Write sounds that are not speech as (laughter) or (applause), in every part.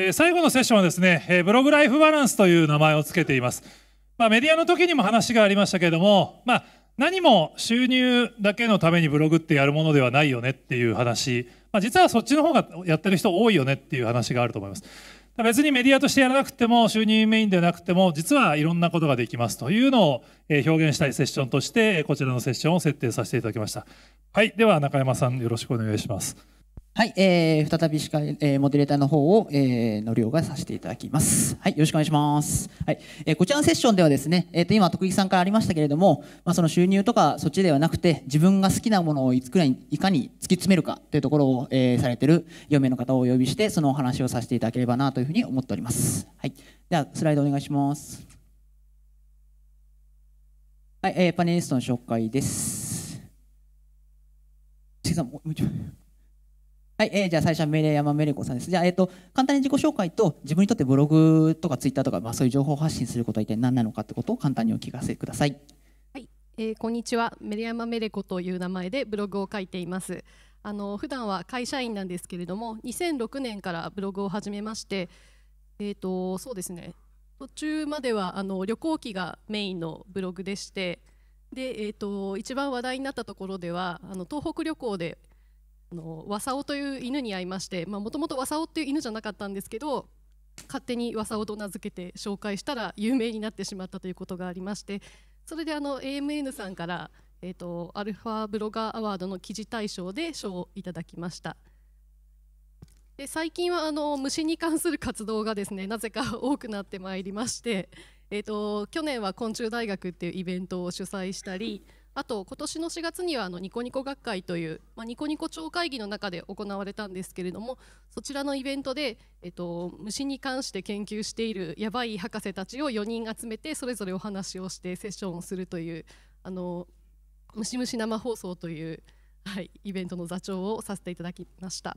え最後のセッションはですね、えブログライフバランスという名前をつけています。まあ、メディアの時にも話がありましたけれども、まあ、何も収入だけのためにブログってやるものではないよねっていう話、まあ、実はそっちの方がやってる人多いよねっていう話があると思います。別にメディアとしてやらなくても収入メインではなくても実はいろんなことができますというのを表現したいセッションとしてこちらのセッションを設定させていただきました。はい、では中山さんよろしくお願いします。はい、えー、再び司会、えー、モデレーターの方を、えー、のりょうがさせていただきます。はい、よろしくお願いします。はい、えー、こちらのセッションではですね、えっ、ー、と、今、徳井さんからありましたけれども、まあ、その収入とかそっちではなくて、自分が好きなものをいつくらい、いかに突き詰めるかというところを、えー、されてる4名の方をお呼びして、そのお話をさせていただければなというふうに思っております。はい、では、スライドお願いします。はい、えー、パネリストの紹介です。もう一枚。はい、えー、じゃあ最初はメレヤマメレコさんです。じゃあ、えー、と、簡単に自己紹介と、自分にとってブログとかツイッターとか、まあそういう情報発信することは一体何なのかってことを簡単にお聞かせください。はい、えー、こんにちは。メレヤマメレコという名前でブログを書いています。あの、普段は会社員なんですけれども、2006年からブログを始めまして、えー、と、そうですね。途中まではあの旅行記がメインのブログでして、で、えー、と、一番話題になったところでは、あの東北旅行でのワサオという犬に会いましてもともとワサオっていう犬じゃなかったんですけど勝手にワサオと名付けて紹介したら有名になってしまったということがありましてそれであの AMN さんから、えーと、アルファブロガーアワードの記事大賞で賞をいただきましたで最近はあの虫に関する活動がですねなぜか多くなってまいりまして、えーと去年は昆虫大学っていうイベントを主催したりあと今年の4月にはあのニコニコ学会という、まあ、ニコニコ町会議の中で行われたんですけれどもそちらのイベントで、えっと、虫に関して研究しているやばい博士たちを4人集めてそれぞれお話をしてセッションをするというあの虫虫生放送という、はい、イベントの座長をさせていただきました。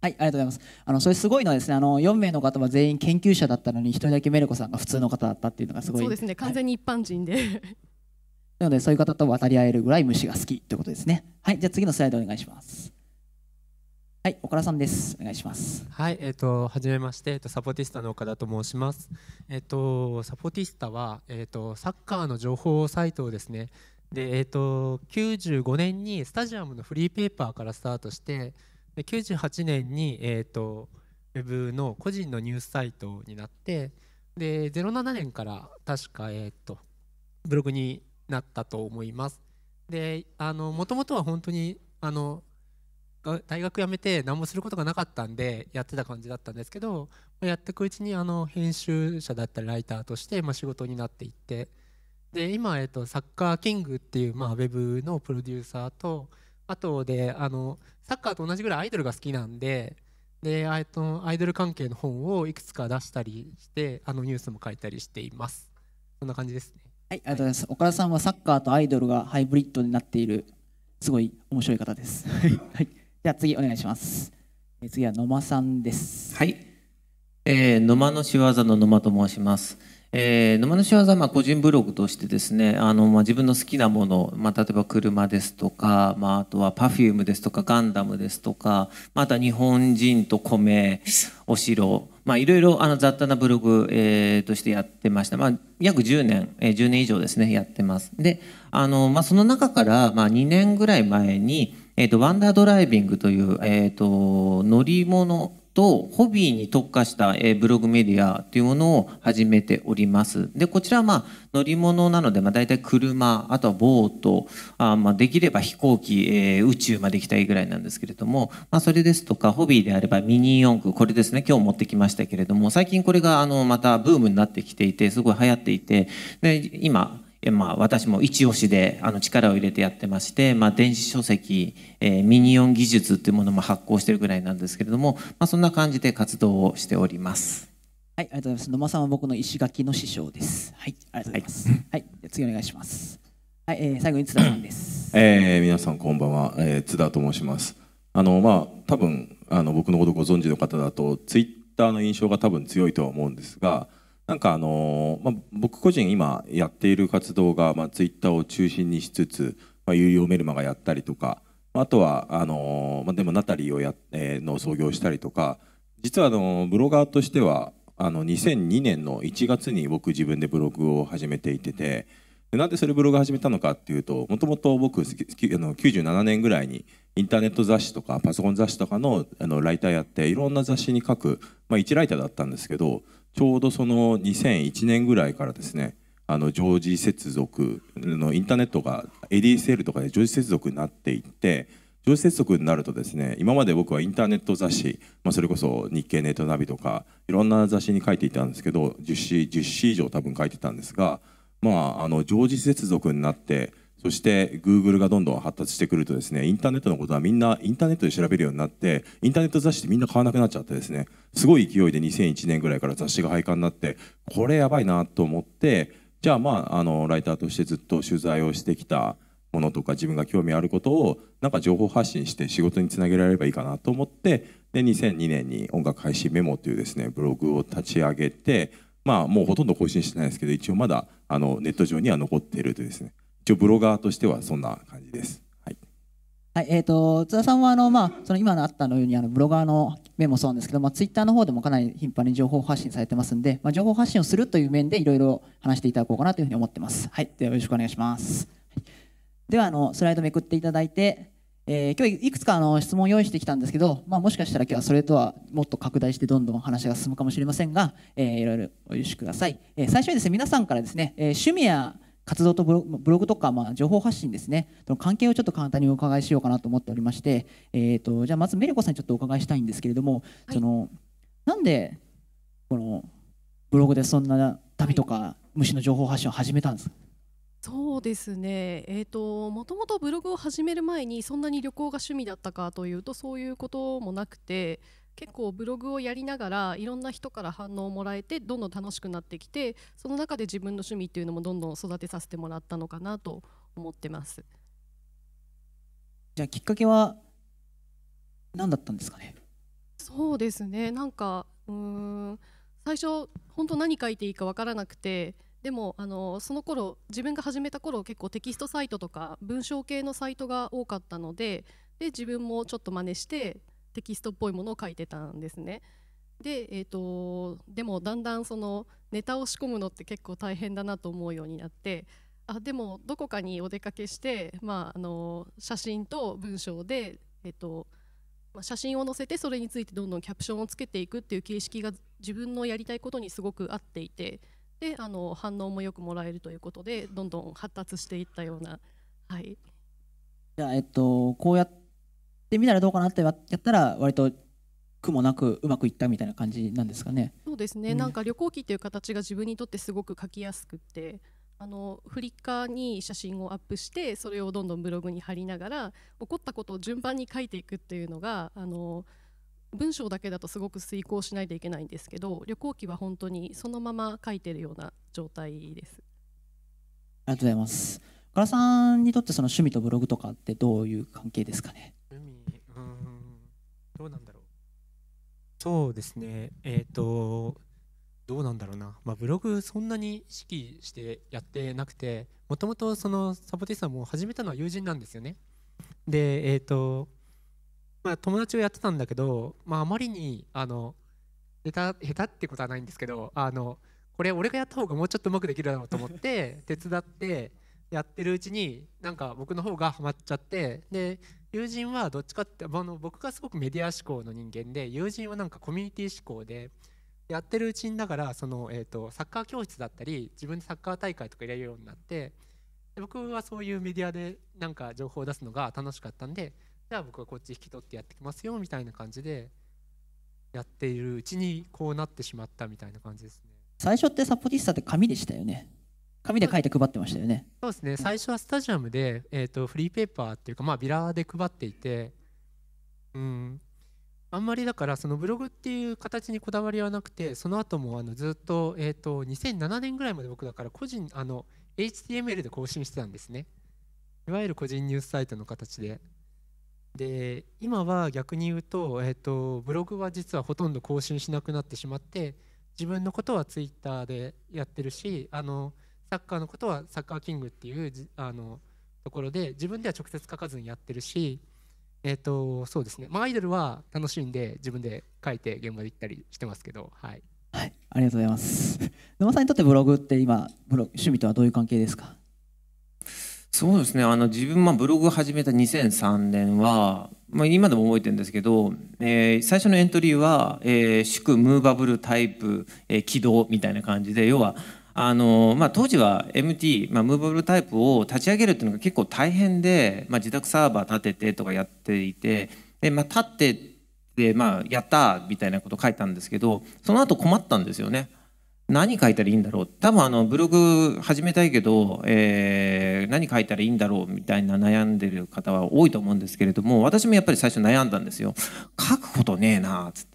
はい、ありがとうございます。あの、それすごいのはですね、あの、4名の方は全員研究者だったのに、1人だけメルコさんが普通の方だったっていうのがすごい。そうですね、完全に一般人で、なのでそういう方と渡り合えるぐらい虫が好きということですねはいじゃあ次のスライドお願いしますはい岡田さんですお願いしますはいえっ、ー、と初めましてえっ、ー、とサポティスタの岡田と申しますえっ、ー、とサポティスタはえっとサッカーの情報サイトをですねでえっと95年にスタジアムのフリーペーパーからスタートしてで98年にえっとウェブの個人のニュースサイトになってで07年から確かえっとブログになったと思います。でもともとは本当にあの大学辞めて何もすることがなかったんでやってた感じだったんですけどやっていくうちにあの編集者だったりライターとして、ま仕事になっていってで今、えっと、サッカーキングっていう、まあ、ウェブのプロデューサーとあとであのサッカーと同じぐらいアイドルが好きなんででアイドル関係の本をいくつか出したりしてあのニュースも書いたりしています。そんな感じですねはい、ありがとうございます。岡田さんはサッカーとアイドルがハイブリッドになっている、すごい面白い方です。はい、(laughs) じゃあ、次お願いします。え次は野間さんです。はい、えー、野間の仕業の野間と申します。えー、野間の仕業はまあ個人ブログとしてですねあの、まあ、自分の好きなもの、まあ、例えば車ですとか、まあ、あとはパフュームですとかガンダムですとか、また日本人と米お城まあ、いろいろあの雑多なブログ、えー、としてやってました、まあ、約10年、えー、10年以上ですねやってますであの、まあ、その中から、まあ、2年ぐらい前に、えーと、ワンダードライビングという、えーと乗り物とホビーに特化したブログメディアというものを始めております。でこちらはまあ乗り物なので、まあ、大体車あとはボートあまあできれば飛行機、えー、宇宙まで行きたいぐらいなんですけれども、まあ、それですとかホビーであればミニ四駆これですね今日持ってきましたけれども最近これがあのまたブームになってきていてすごい流行っていてで今まあ、私も一押しであの力を入れてやってまして、まあ、電子書籍、えー、ミニオン技術っていうものも発行してるぐらいなんですけれども、まあ、そんな感じで活動をしております。はい、ありがとうございます。野間さんは僕の石垣の師匠です。はい、ありがとうございます。はい、はい、次お願いします。はい、えー、最後に津田さんです。えー、皆さんこんばんは、えー、津田と申します。あのまあ多分あの僕のことご存知の方だとツイッターの印象が多分強いとは思うんですが。うんなんかあのまあ、僕個人今やっている活動が、まあ、ツイッターを中心にしつつ、まあ、有料メルマガやったりとか、あとはあのまあ、でもナタリーをや、えー、の創業したりとか実はあのブロガーとしてはあの2002年の1月に僕自分でブログを始めていててなんでそれブログ始めたのかっていうともともと僕あの97年ぐらいにインターネット雑誌とかパソコン雑誌とかのあのライターやっていろんな雑誌に書く、まあ、一ライターだったんですけどちょうどその2001年ぐらいからですねあの常時接続のインターネットが ADSL とかで常時接続になっていって常時接続になるとですね今まで僕はインターネット雑誌、まあ、それこそ日経ネットナビとかいろんな雑誌に書いていたんですけど10誌 ,10 誌以上多分書いてたんですがまああの常時接続になってそして Google がどんどん発達してくるとですねインターネットのことはみんなインターネットで調べるようになってインターネット雑誌ってみんな買わなくなっちゃってですねすごい勢いで2001年ぐらいから雑誌が廃刊になってこれやばいなと思ってじゃあまああのライターとしてずっと取材をしてきたものとか自分が興味あることをなんか情報発信して仕事につなげられればいいかなと思ってで2002年に音楽配信メモというですねブログを立ち上げてまあもうほとんど更新してないですけど一応まだあのネット上には残っているというですね一応ブロガーとしてはそんな感じです。はいはいえーと、津田さんはあの、まあ、その今のあったのようにあのブロガーの面もそうなんですけど、まあ、ツイッターの方でもかなり頻繁に情報発信されてますんで、まあ、情報発信をするという面でいろいろ話していただこうかなというふうに思ってます。はい、ではよろしくお願いします。ではあのスライドめくっていただいて、えー、今日いくつかあの質問を用意してきたんですけど、まあ、もしかしたら今日はそれとはもっと拡大してどんどん話が進むかもしれませんが、えー、いろいろお許しください、えー、最初にですね皆さんからですね、えー、趣味や活動とブログとか、まあ、情報発信ですね、その関係をちょっと簡単にお伺いしようかなと思っておりまして、えーと、じゃあまずメリコさんにちょっとお伺いしたいんですけれども、はい、そのなんでこのブログでそんな旅とか、虫の情報発信を始めたんですかそうですね、えーともともとブログを始める前にそんなに旅行が趣味だったかというとそういうこともなくて結構ブログをやりながらいろんな人から反応をもらえてどんどん楽しくなってきてその中で自分の趣味っていうのもどんどん育てさせてもらったのかなと思ってますじゃあきっかけは何だったんですかねそうですねなんかうん最初本当何書いていいか分からなくてでもあのその頃自分が始めた頃結構テキストサイトとか文章系のサイトが多かったのでで自分もちょっと真似してテキストっぽいものを書いてたんですね。で、えーと、でもだんだんそのネタを仕込むのって結構大変だなと思うようになってあでもどこかにお出かけして、まあ、あの写真と文章で、えーとまあ、写真を載せてそれについてどんどんキャプションをつけていくっていう形式が自分のやりたいことにすごく合っていてであの反応もよくもらえるということでどんどん発達していったような。はい、じゃえっと、こうやってってみたらどうかなってやったら割と苦もなくうまくいったみたいな感じなんですかね。そうですね、うん、なんか旅行記という形が自分にとってすごく書きやすくてあのフリッカーに写真をアップしてそれをどんどんブログに貼りながら起こったことを順番に書いていくっていうのがあの文章だけだとすごく遂行しないといけないんですけど旅行記は本当にそのまま書いてるような状態です。ありがとうございます。岡田さんにとってその趣味とブログとかってどういう関係ですかね。趣味どうなんだろうそうですねえっ、ー、とどうなんだろうな、まあ、ブログそんなに意識してやってなくてもともとそのサボティさんも始めたのは友人なんですよねでえっ、ー、とまあ友達をやってたんだけど、まあ、あまりにあの下手下手ってことはないんですけどあのこれ俺がやった方がもうちょっとうまくできるだろうと思って (laughs) 手伝ってやってるうちになんか僕の方がハマっちゃってで友人はどっちかってあの僕がすごくメディア志向の人間で友人はなんかコミュニティ志向でやってるうちにだからその、えーと、サッカー教室だったり自分でサッカー大会とか入れるようになって僕はそういうメディアでなんか情報を出すのが楽しかったんでじゃあ僕はこっち引き取ってやってきますよみたいな感じでやっているうちにこうなってしまったみたいな感じですね最初ってサポティスタって紙でしたよね紙で書いて配ってましたよねそうですね最初はスタジアムで、えーと、フリーペーパーっていうかまあビラで配っていてうんあんまりだからそのブログっていう形にこだわりはなくてその後もあのずっと,、えーと、二2007年ぐらいまで僕だから個人あの HTML で更新してたんですねいわゆる個人ニュースサイトの形でで今は逆に言うと,、えーとブログは実はほとんど更新しなくなってしまって自分のことはツイッターでやってるしあのサッカーのことはサッカーキングっていうあのところで自分では直接書かずにやってるし、えーとそうですねまあ、アイドルは楽しんで自分で書いて現場で行ったりしてますけど、はい、はい、ありがとうございます (laughs) 野間さんにとってブログって今ブロ趣味とはどういう関係ですかそうですねあの自分まブログ始めた2003年は、まあ、今でも覚えてるんですけど、えー、最初のエントリーは「えー、祝ムーバブルタイプ、えー、起動」みたいな感じで要はあのまあ、当時は MT、まあ、ムーバブルタイプを立ち上げるっていうのが結構大変で、まあ、自宅サーバー立ててとかやっていてで、まあ、立ってで、まあ、やったみたいなこと書いたんですけどその後困ったんですよね。何書いたらいいんだろう多分あのブログ始めたいけど、えー、何書いたらいいんだろうみたいな悩んでる方は多いと思うんですけれども私もやっぱり最初悩んだんですよ。書くことねえなっつって。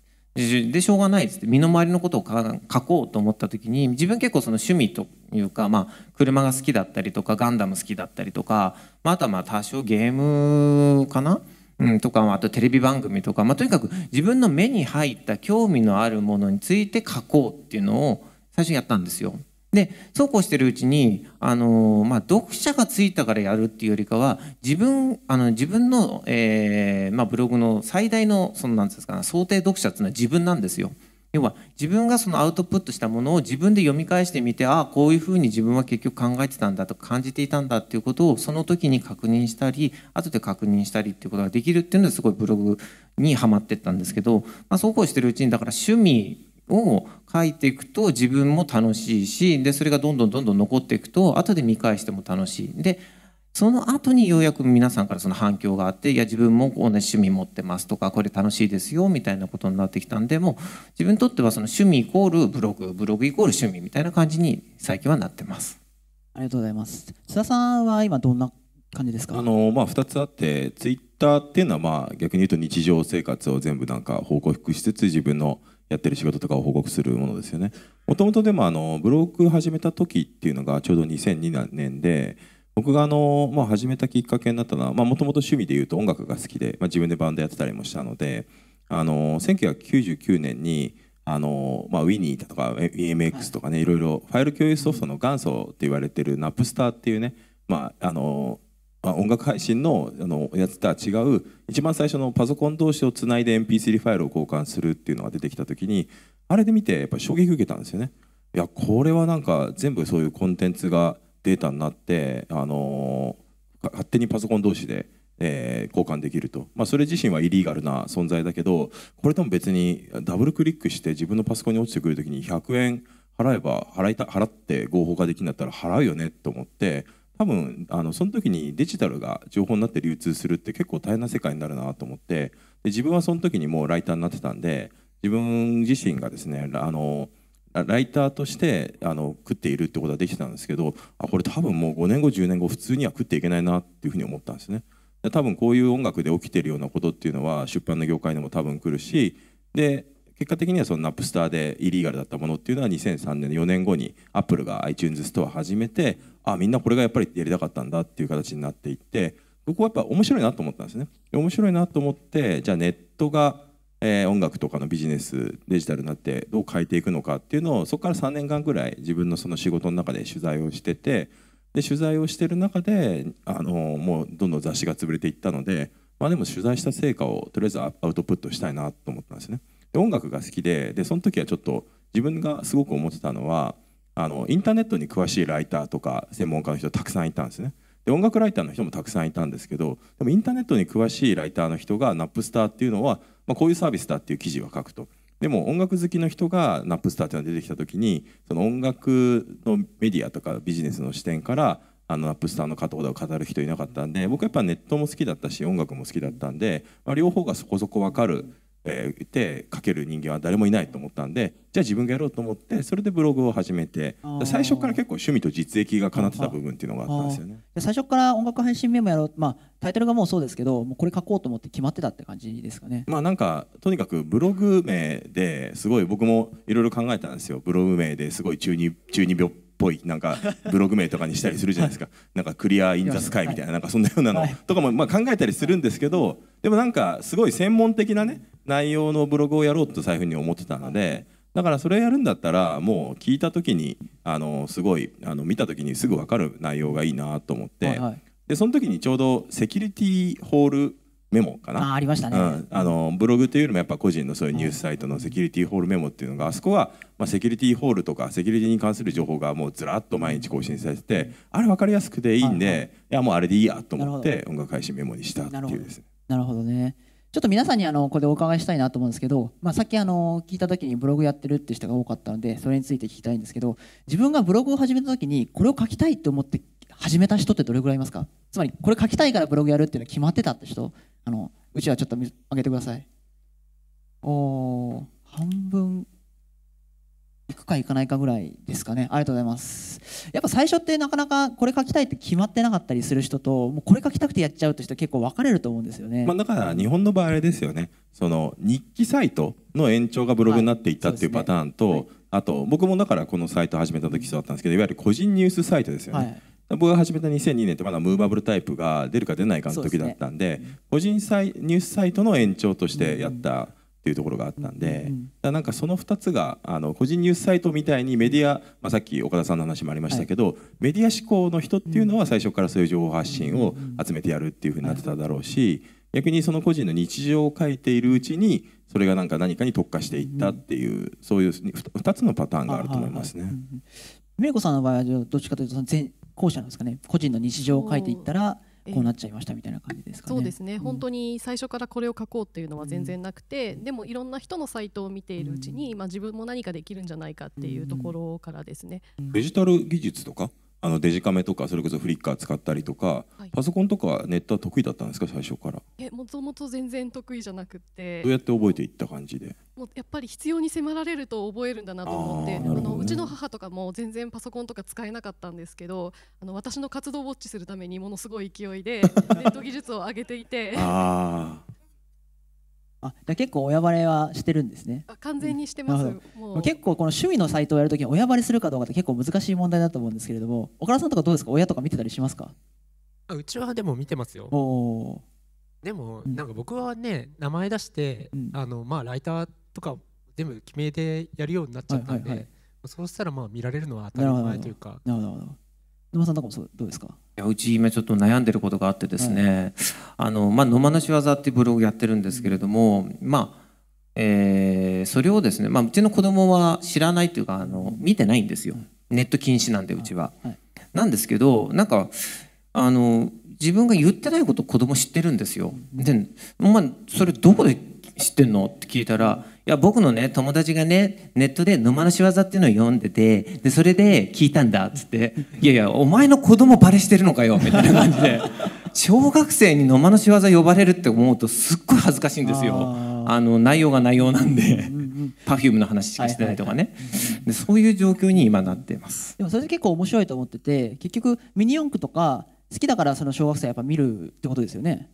でしょうがないですって身の回りのことを書こうと思った時に自分結構その趣味というか、まあ、車が好きだったりとかガンダム好きだったりとか、まあ、あとはまあ多少ゲームかな、うん、とかあとテレビ番組とか、まあ、とにかく自分の目に入った興味のあるものについて書こうっていうのを最初にやったんですよ。でそうこうしてるうちにあの、まあ、読者がついたからやるっていうよりかは自分あの自分の、えー、まあ、ブログの最大のそのなんですか、ね、想定読者っていうのは自分なんですよ。要は自分がそのアウトプットしたものを自分で読み返してみてああこういうふうに自分は結局考えてたんだと感じていたんだっていうことをその時に確認したり後で確認したりっていうことができるっていうのですごいブログにはまってったんですけど、まあ、そうこうしてるうちにだから趣味を書いていくと自分も楽しいしでそれがどんどんどんどん残っていくと後で見返しても楽しいでその後にようやく皆さんからその反響があっていや自分もこう、ね、趣味持ってますとかこれ楽しいですよみたいなことになってきたんでも自分にとってはその趣味イコールブログブログイコール趣味みたいな感じに最近はなってます。ありがとうございます。津田さんは今どんな感じですか。あのまあ二つあってツイッターっていうのはまあ逆に言うと日常生活を全部なんか報告しつつ自分のやってる仕事とかを報告するものですよね。もともとでもあのブログ始めた時っていうのがちょうど2002年で僕があの、まあ、始めたきっかけになったのはもともと趣味でいうと音楽が好きで、まあ、自分でバンドやってたりもしたのであの1999年にあの、まあ、ウィニーとか EMX とかね、はい、いろいろファイル共有ソフトの元祖って言われてるナップスターっていうね、まあ、あのまあ、音楽配信のあのやつとは違う一番最初のパソコン同士をつないで MP3 ファイルを交換するっていうのが出てきた時にあれで見てやっぱ衝撃受けたんですよね。いやこれはなんか全部そういうコンテンツがデータになって、あのー、勝手にパソコン同士で、えー、交換できると、まあ、それ自身はイリーガルな存在だけどこれ多も別にダブルクリックして自分のパソコンに落ちてくる時に100円払えば払いた払って合法化できるんだったら払うよねと思って多分あのその時にデジタルが情報になって流通するって結構大変な世界になるなと思ってで自分はその時にもうライターになってたんで自分自身がですねあのライターとしてあの食っているってことはできてたんですけどあこれ多分もう5年後10年後普通には食っていけないなっていうふうに思ったんですね。多分こういう音楽で起きてるようなことっていうのは出版の業界でも多分来るしで結果的にはそのナップスターでイリーガルだったものっていうのは2003年4年後にアップルが iTunes ストア始めてあみんなこれがやっぱりやりたかったんだっていう形になっていって僕はやっぱ面白いなと思ったんですね。面白いなと思ってじゃあネットがえー、音楽とかのビジネスデジタルになってどう変えていくのかっていうのをそこから3年間ぐらい自分のその仕事の中で取材をしててで取材をしてる中であのもうどんどん雑誌が潰れていったので、まあ、でも取材した成果をとりあえずアウトプットしたいなと思ったんですね。で音楽が好きででその時はちょっと自分がすごく思ってたのはあのインターネットに詳しいライターとか専門家の人たくさんいたんですね。で音楽ライターの人もたくさんいたんですけどでもインターネットに詳しいライターの人がナップスターっていうのは、まあ、こういうサービスだっていう記事は書くと。でも音楽好きの人がナップスターっていうのが出てきた時にその音楽のメディアとかビジネスの視点からあのナップスターの片方を語る人いなかったんで僕はやっぱネットも好きだったし音楽も好きだったんで、まあ、両方がそこそこ分かるえて書ける人間は誰もいないと思ったんでじゃあ自分がやろうと思ってそれでブログを始めて最初から結構趣味と実益が叶ってた部分っていうのがあったんですよね最初から音楽配信メモやろう、まあ、タイトルがもうそうですけどもうこれ書こうと思って決まってたって感じですかねまあなんかとにかくブログ名ですごい僕もいろいろ考えたんですよブログ名ですごい中二中二病ぽいなんかブログ名とかにしたりするじゃないですかなんかクリアインザスカイみたいななんかそんなようなのとかもまあ考えたりするんですけどでもなんかすごい専門的なね内容のブログをやろうとそういうふうに思ってたのでだからそれやるんだったらもう聞いた時にあのすごいあの見た時にすぐ分かる内容がいいなと思って、はいはい、でその時にちょうどセキュリティホールメモかなありましたね、うん、あのブログというよりもやっぱ個人のそういうニュースサイトのセキュリティホールメモっていうのがあそこは、まあ、セキュリティホールとかセキュリティに関する情報がもうずらっと毎日更新されててあれ分かりやすくていいんで、はいはい、いやもうあれでいいやと思って音楽配信メモにしたっていうですね。なるほどねちょっと皆さんにあのこれでお伺いしたいなと思うんですけど、まあ、さっきあの聞いた時にブログやってるって人が多かったのでそれについて聞きたいんですけど自分がブログを始めた時にこれを書きたいと思って始めた人ってどれぐらいいますかつまりこれ書きたいからブログやるっていうのは決まってたって人あのうちはちょっと上げてくださいお半分行くか行かないかぐらいですかねありがとうございますやっぱ最初ってなかなかこれ書きたいって決まってなかったりする人ともうこれ書きたくてやっちゃうって人結構分かれると思うんですよね、まあ、だから日本の場合あれですよねその日記サイトの延長がブログになっていったっていうパターンと、はいねはい、あと僕もだからこのサイト始めた時そうだったんですけどいわゆる個人ニュースサイトですよね、はい僕が始めた2002年ってまだムーバブルタイプが出るか出ないかの時だったんで個人サイニュースサイトの延長としてやったっていうところがあったんで、うなんかその2つがあの個人ニュースサイトみたいにメディア、まあ、さっき岡田さんの話もありましたけど、はい、メディア志向の人っていうのは最初からそういう情報発信を集めてやるっていうふうになってただろうし、逆にその個人の日常を書いているうちにそれがなんか何かに特化していったっていう、そういう 2, つのパターンがあると思いますね。美恵子さんの場合はどっちかというと前後者なんですかね個人の日常を書いていったらこうなっちゃいましたみたいな感じですかね。そうですね、うん、本当に最初からこれを書こうっていうのは全然なくて、うん、でもいろんな人のサイトを見ているうちに、まあ、自分も何かできるんじゃないかっていうところからですね。デジタル技術とかあのデジカメとかそれこそフリッカー使ったりとか、はい、パソコンとかネットは得意だったんですか最初からえもともと全然得意じゃなくてどうやって覚えていった感じでもうやっぱり必要に迫られると覚えるんだなと思ってあ、ね、あのうちの母とかも全然パソコンとか使えなかったんですけどあの私の活動をウォッチするためにものすごい勢いでネット技術を上げていてああじゃ結構親バレはしてるんですね。あ、完全にしてます。結構この趣味のサイトをやるときに親バレするかどうかって結構難しい問題だと思うんですけれども、岡田さんとかどうですか？親とか見てたりしますか？あうちはでも見てますよ。でも、なんか僕はね名前出して、うん、あのまあライターとか全部決めてやるようになっちゃったんで、そうしたらまあ見られるのは当たり前というか。なるほど。沼さんとかもそうどうですか？うち今ちょっと悩んでることがあってですね、あのまあ野間の仕業っていうブログやってるんですけれども、まあ、えー、それをですね、まあ、うちの子供は知らないというかあの見てないんですよネット禁止なんでうちは。はい、なんですけどなんかあの自分が言ってないこと子供知ってるんですよ。で、まあ、それどこで知ってんのって聞いたらいや僕のね友達がねネットで「沼の仕業」っていうのを読んでてでそれで聞いたんだっつって「いやいやお前の子供バレしてるのかよ」みたいな感じで小学生に「沼の仕業」呼ばれるって思うとすっごい恥ずかしいんですよ。あの内容が内容なんで、Perfume の話しかしてないとかね、でそういう状況に今なってますでもそれ結構面白いと思ってて結局ミニ四駆とか好きだからその小学生やっぱ見るってことですよね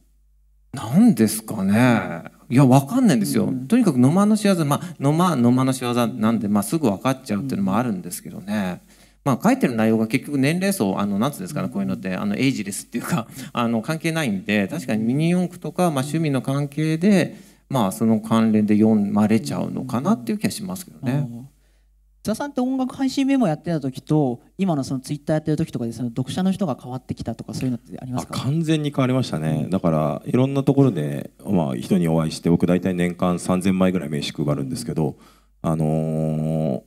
なんですかねいやわかんないんですよ、うん、とにかく野間の仕業まあ野間野間の仕業なんで、まあ、すぐ分かっちゃうっていうのもあるんですけどね。まあ、書いてる内容が結局年齢層あのなんつですかねこういうのってあのエイジレスっていうか (laughs) あの関係ないんで確かにミニ四駆とか、まあ、趣味の関係で、まあ、その関連で読まれちゃうのかなっていう気がしますけどね。さんって音楽配信メモやってた時と今のそのツイッターやってる時とかでその読者の人が変わってきたとかそういうのってありますか完全に変わりましたねだからいろんなところで、まあ、人にお会いして僕大体年間3000枚ぐらい名刺配るんですけど、あのー、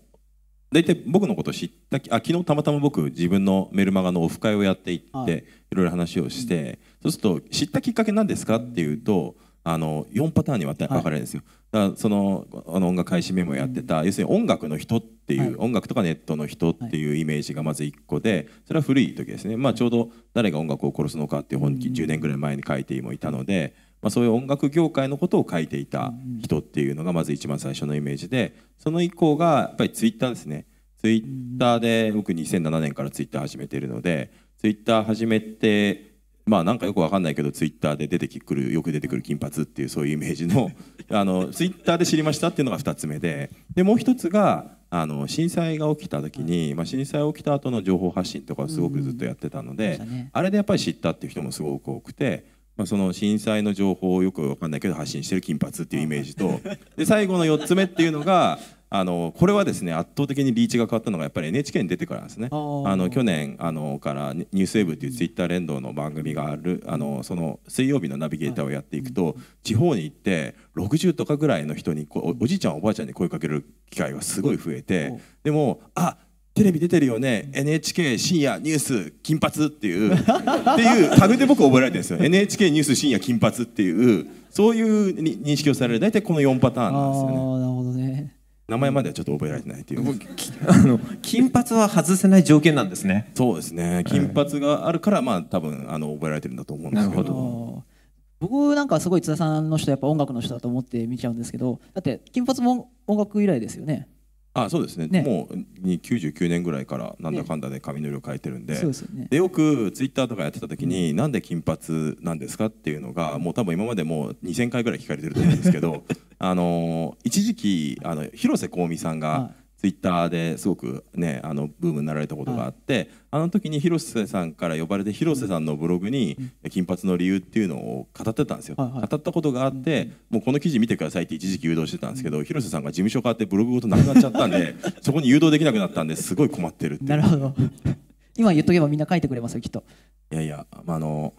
大体僕のこと知ったあ昨日たまたま僕自分のメルマガのオフ会をやっていって、はい、いろいろ話をして、うん、そうすると知ったきっかけなんですかっていうと。あの4パターンに分かれるんですよ、はい、だからそのあの音楽開始メモやってた、うん、要するに音楽の人っていう、はい、音楽とかネットの人っていうイメージがまず1個でそれは古い時ですね、まあ、ちょうど「誰が音楽を殺すのか」っていう本気、うん、10年ぐらい前に書いてもいたので、まあ、そういう音楽業界のことを書いていた人っていうのがまず一番最初のイメージでその以降がやっぱりツイッターですねツイッターで僕2007年からツイッター始めてるのでツイッター始めてまあなんかよくわかんないけどツイッターで出てくるよく出てくる金髪っていうそういうイメージの (laughs) あのツイッターで知りましたっていうのが2つ目ででもう1つがあの震災が起きた時に、まあ、震災起きた後の情報発信とかをすごくずっとやってたので、あれでやっぱり知ったっていう人もすごく多くて。まあ、その震災の情報をよくわかんないけど発信してる金髪っていうイメージとで最後の4つ目っていうのがあのこれはですね圧倒的にリーチが変わったのがやっぱり NHK に出てからですねあの去年あのから「ニュースウェブ」っていうツイッター連動の番組があるあのその水曜日のナビゲーターをやっていくと地方に行って60とかぐらいの人にこおじいちゃんおばあちゃんに声かける機会がすごい増えてでもあテレビ出てるよね NHK 深夜ニュース金髪っていうっていうタグで僕覚えられてるんですよ NHK ニュース深夜金髪っていうそういう認識をされる大体この4パターンなんですよね。なるほどね名前まではちょっと覚えられてないっていう (laughs) あの金髪は外せない条件なんですねそうですね金髪があるからまあ多分あの覚えられてるんだと思うんですけど僕なんかすごい津田さんの人やっぱ音楽の人だと思って見ちゃうんですけどだって金髪も音楽以来ですよねあそうですね、ね、もう99年ぐらいからなんだかんだで髪の色変えてるんでね、で、ね、よくツイッターとかやってた時に、うん、なんで金髪なんですかっていうのがもう多分今までもう2000回ぐらい聞かれてると思うんですけど (laughs) あの一時期あの広瀬香美さんが、はいツイッターですごくねあのブームになられたことがあって、はい、あの時に広瀬さんから呼ばれて広瀬さんのブログに金髪の理由っていうのを語ってたんですよ、はいはい、語ったことがあって、もうこの記事見てくださいって一時期誘導してたんですけど、広瀬さんが事務所変わってブログごとなくなっちゃったんで (laughs) そこに誘導できなくなったんですごい困ってるってなるほど (laughs) 今言っとけばみんな書いてくれますよきっといやいや、まあ、あの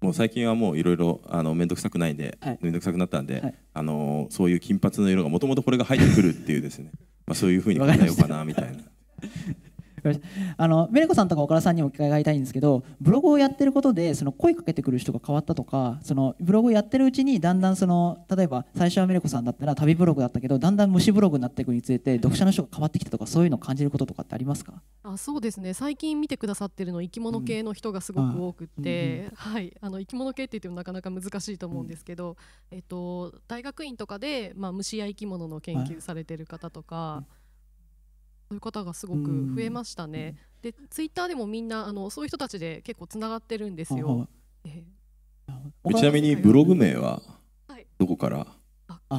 もう最近はもういろいろ面倒くさくないんで面倒、はい、くさくなったんで、はい、あのそういう金髪の色がもともとこれが入ってくるっていうですねまあそういうふうに考えようかなみたいな。(laughs) あのメレコさんとか岡田さんにも伺いたいんですけどブログをやってることでその声かけてくる人が変わったとかそのブログをやってるうちにだんだんその例えば最初はメレコさんだったら旅ブログだったけどだんだん虫ブログになっていくにつれて読者の人が変わってきたとかそういうのを感じることとかってありますかあそうですね最近見てくださってるの生き物系の人がすごく多くて、はいあの生き物系って言ってもなかなか難しいと思うんですけど、うん、えっと大学院とかでまあ虫や生き物の研究されてる方とか。そういう方がすごく増えましたね。でツイッターでもみんなあのそういう人たちで結構つながってるんですよ。えちなみにブログ名はどこから、は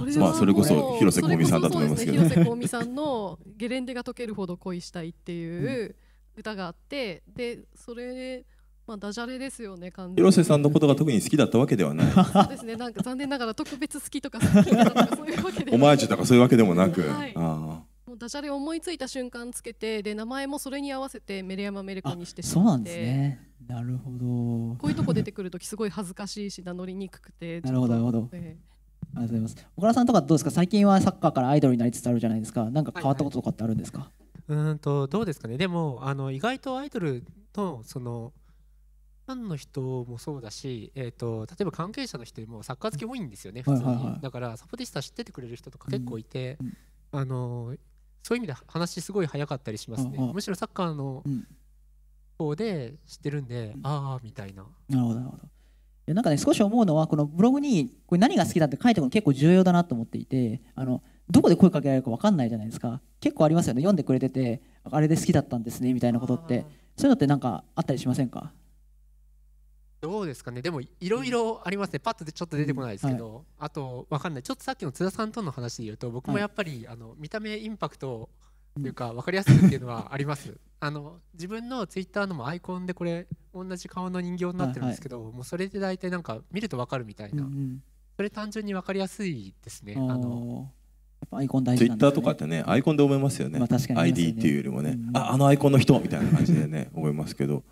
い、まあそれこそ広瀬香美さんだと思いますけど、ね、広瀬香美さんの「ゲレンデが解けるほど恋したい」っていう歌があってでそれで。まあ、ダジャレですよね広瀬さんのことが特に好きだったわけではない (laughs) そうですねなんか残念ながら特別好きとか好きとかそういうわけでとかそういうわけでもなく、はい、ああダジャレ思いついた瞬間つけてで名前もそれに合わせてメレヤマメレコにしてしまそうなんですねなるほどこういうとこ出てくるときすごい恥ずかしいし名乗りにくくてなるほどなるほど、えーありがとうございます。小倉さんとかどうですか。最近はサッカーからアイドルになりつつあるじゃないですか。なんか変わったこととかってあるんですか。はいはい、うんとどうですかね。でもあの意外とアイドルとそのファンの人もそうだし、えっ、ー、と例えば関係者の人もサッカー好き多いんですよね。普通に、はいはいはい、だからサポティスタ知っててくれる人とか結構いて、うんうん、あのそういう意味で話すごい早かったりしますね、むしろサッカーの方で知ってるんで、うん、ああみたいな。なるほどなるほどなんかね少し思うのはこのブログにこれ何が好きだって書いておくの結構重要だなと思っていてあのどこで声かけられるか分かんないじゃないですか結構ありますよね読んでくれててあれで好きだったんですねみたいなことってそういうのって何かあったりしませんかどうですかねでもいろいろありますね、うん、パッとでちょっと出てこないですけど、うんはい、あとわかんないちょっとさっきの津田さんとの話で言うと僕もやっぱり、はい、あの見た目インパクトというか分かりやすいっていうのはあります (laughs) あの自分のツイッターのもアイコンでこれ同じ顔の人形になってるんですけど、はいはい、もうそれで大体なんか見ると分かるみたいな、うんうん、それ単純に分かりやすいですねあのアイコン大事、ね、ツイッターとかってねアイコンで覚えますよねまあね、ID っていうよりもね、うん、ああのアイコンの人みたいな感じでね覚えますけど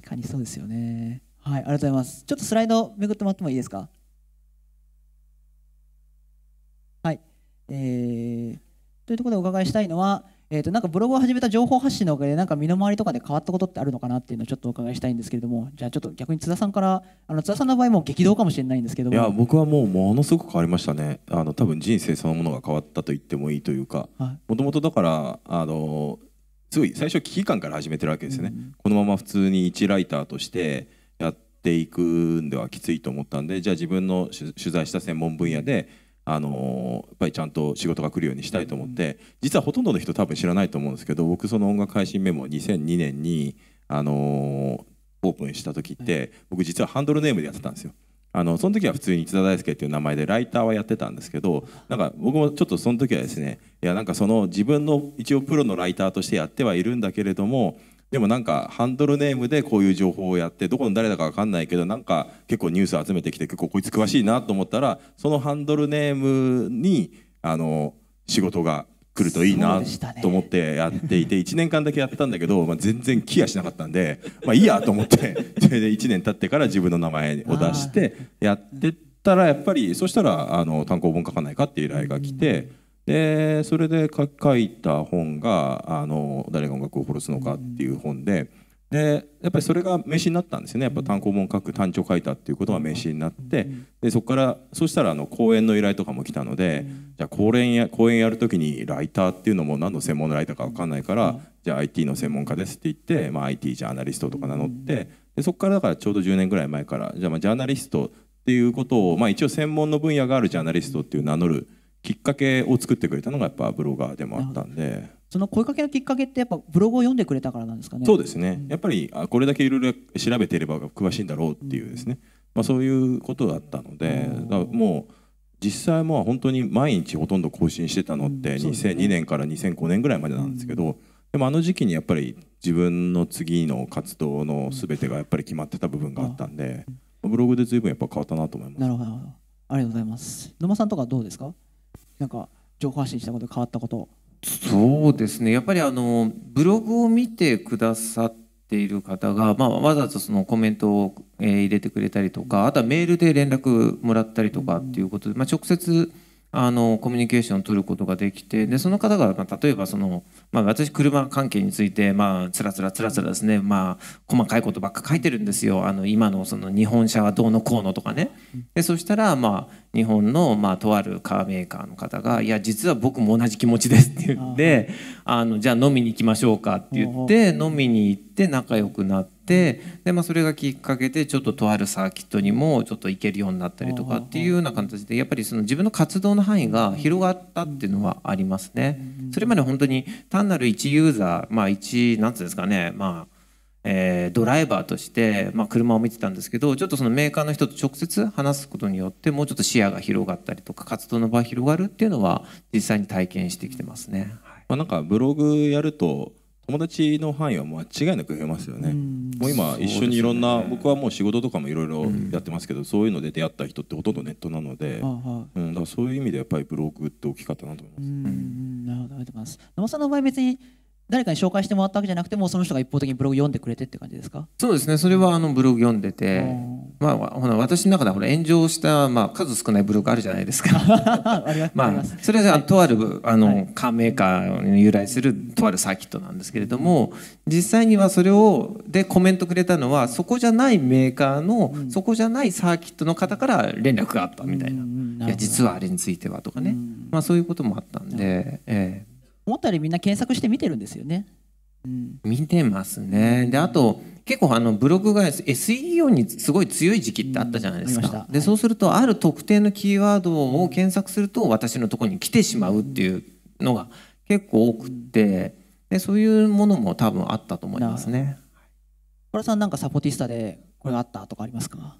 確かにそうですよね。はい、ありがとうございます。ちょっとスライドめぐってもらってもいいですか。はい、えー、というところでお伺いしたいのは、えーと、となんかブログを始めた情報発信のおかげでなんか身の回りとかで変わったことってあるのかなっていうのをちょっとお伺いしたいんですけれどもじゃあちょっと逆に津田さんからあの津田さんの場合も激動かもしれないんですけどもいや僕はもうものすごく変わりましたねあの多分人生そのものが変わったと言ってもいいというかもともとだからあのーすごい最初危機感から始めてるわけですよね、うん、このまま普通に1ライターとしてやっていくんではきついと思ったんでじゃあ自分の取材した専門分野であのー、やっぱりちゃんと仕事が来るようにしたいと思って、実はほとんどの人多分知らないと思うんですけど僕その音楽配信メモ2002年に、あのー、オープンした時って僕実はハンドルネームでやってたんですよ。あのその時は普通に津田大輔っていう名前でライターはやってたんですけどなんか僕もちょっとその時はですねいやなんかその自分の一応プロのライターとしてやってはいるんだけれどもでもなんかハンドルネームでこういう情報をやってどこの誰だか分かんないけどなんか結構ニュース集めてきて結構こいつ詳しいなと思ったらそのハンドルネームにあの仕事が来るといいなと思ってやっていて1年間だけやったんだけど、まあ、全然ケアしなかったんでまあいいやと思ってそれ (laughs) で1年経ってから自分の名前を出してやってったらやっぱりそしたらあの単行本書かないかっていう依頼が来て。でそれで書いた本があの「誰が音楽を殺すのか」っていう本で、でやっぱりそれが名刺になったんですよねやっぱ単行本書く単調書いたっていうことが名刺になってでそこからそしたらあの講演の依頼とかも来たのでじゃあ講演や講演やる時にライターっていうのも何の専門のライターか分かんないからじゃあ IT の専門家ですって言って、まあ、IT ジャーナリストとか名乗ってでそこからだからちょうど10年ぐらい前からじゃあまあジャーナリストっていうことを、まあ、一応専門の分野があるジャーナリストっていう名乗るきっかけを作ってくれたのがやっぱブロガーでもあったんで。その声かけのきっかけってやっぱブログを読んでくれたからなんですかねそうですね、うん、やっぱりあこれだけいろいろ調べていれば詳しいんだろうっていうですね、うん、まあ、そういうことだったので、もう実際もう本当に毎日ほとんど更新してたのって2002年から2005年ぐらいまでなんですけど、でもあの時期にやっぱり自分の次の活動のすべてがやっぱり決まってた部分があったんで、ブログで随分やっぱ変わったなと思います。なるほどありがとうございます。野間さんとかどうですか？なんか情報発信したこと変わったこと。そうですねやっぱりあのブログを見てくださっている方が、まあ、わざわざそのコメントを、えー、入れてくれたりとかあとはメールで連絡もらったりとかっていうことで、まあ、直接あのコミュニケーションを取ることができてでその方が、まあ、例えばその、まあ、私車関係について、まあ、つらつらつらつらですね、まあ、細かいことばっか書いてるんですよあの今のその日本車はどうのこうのとかねでそしたら、まあ、日本の、まあ、とあるカーメーカーの方が「いや実は僕も同じ気持ちです」って言ってあの「じゃあ飲みに行きましょうか」って言って飲みに行って。って仲良くなってで、まあ、それがきっかけでちょっととあるサーキットにもちょっと行けるようになったりとかっていうような形でやっぱりその自分の活動の範囲が広がったっていうのはありますね。それまで本当に単なる1ユーザーまあ1なんていうんですかねまあえー、ドライバーとして、まあ、車を見てたんですけどちょっとそのメーカーの人と直接話すことによってもうちょっと視野が広がったりとか活動の場広がるっていうのは実際に体験してきてますね。はい、まあ、なんかブログやると友達の範囲は間違いなく増えますよね。もう今一緒にいろんな、ね、僕はもう仕事とかもいろいろやってますけど、うん、そういうので出会った人ってほとんどネットなので、はあうん、だからそういう意味でやっぱりブログって大きかったなと思います。うん、なるほどありがとうございます。野間さんの場合別に誰かに紹介してもらったわけじゃなくてもその人が一方的にブログ読んでくれてって感じですかそうですねそれはあのブログ読んでてまあほら私の中では炎上した、まあ、数少ないブログあるじゃないですか (laughs) (laughs) まあそれは、はい、とあるあの、はい、カーメーカーに由来するとあるサーキットなんですけれども実際にはそれをでコメントくれたのはそこじゃないメーカーの、うん、そこじゃないサーキットの方から連絡があったみたいなうんうんな、いや実はあれについてはとかね、まあ、そういうこともあったんで。ええー思ったよりみんな検索して見てるんですよね。うん、見てますねであと結構あのブログが SEO にすごい強い時期ってあったじゃないですか、うん、でそうするとある特定のキーワードを検索すると私のとこに来てしまうっていうのが結構多くてでそういうものも多分あったと思いますね。原さんなんかサポティスタでこれあったとかありますか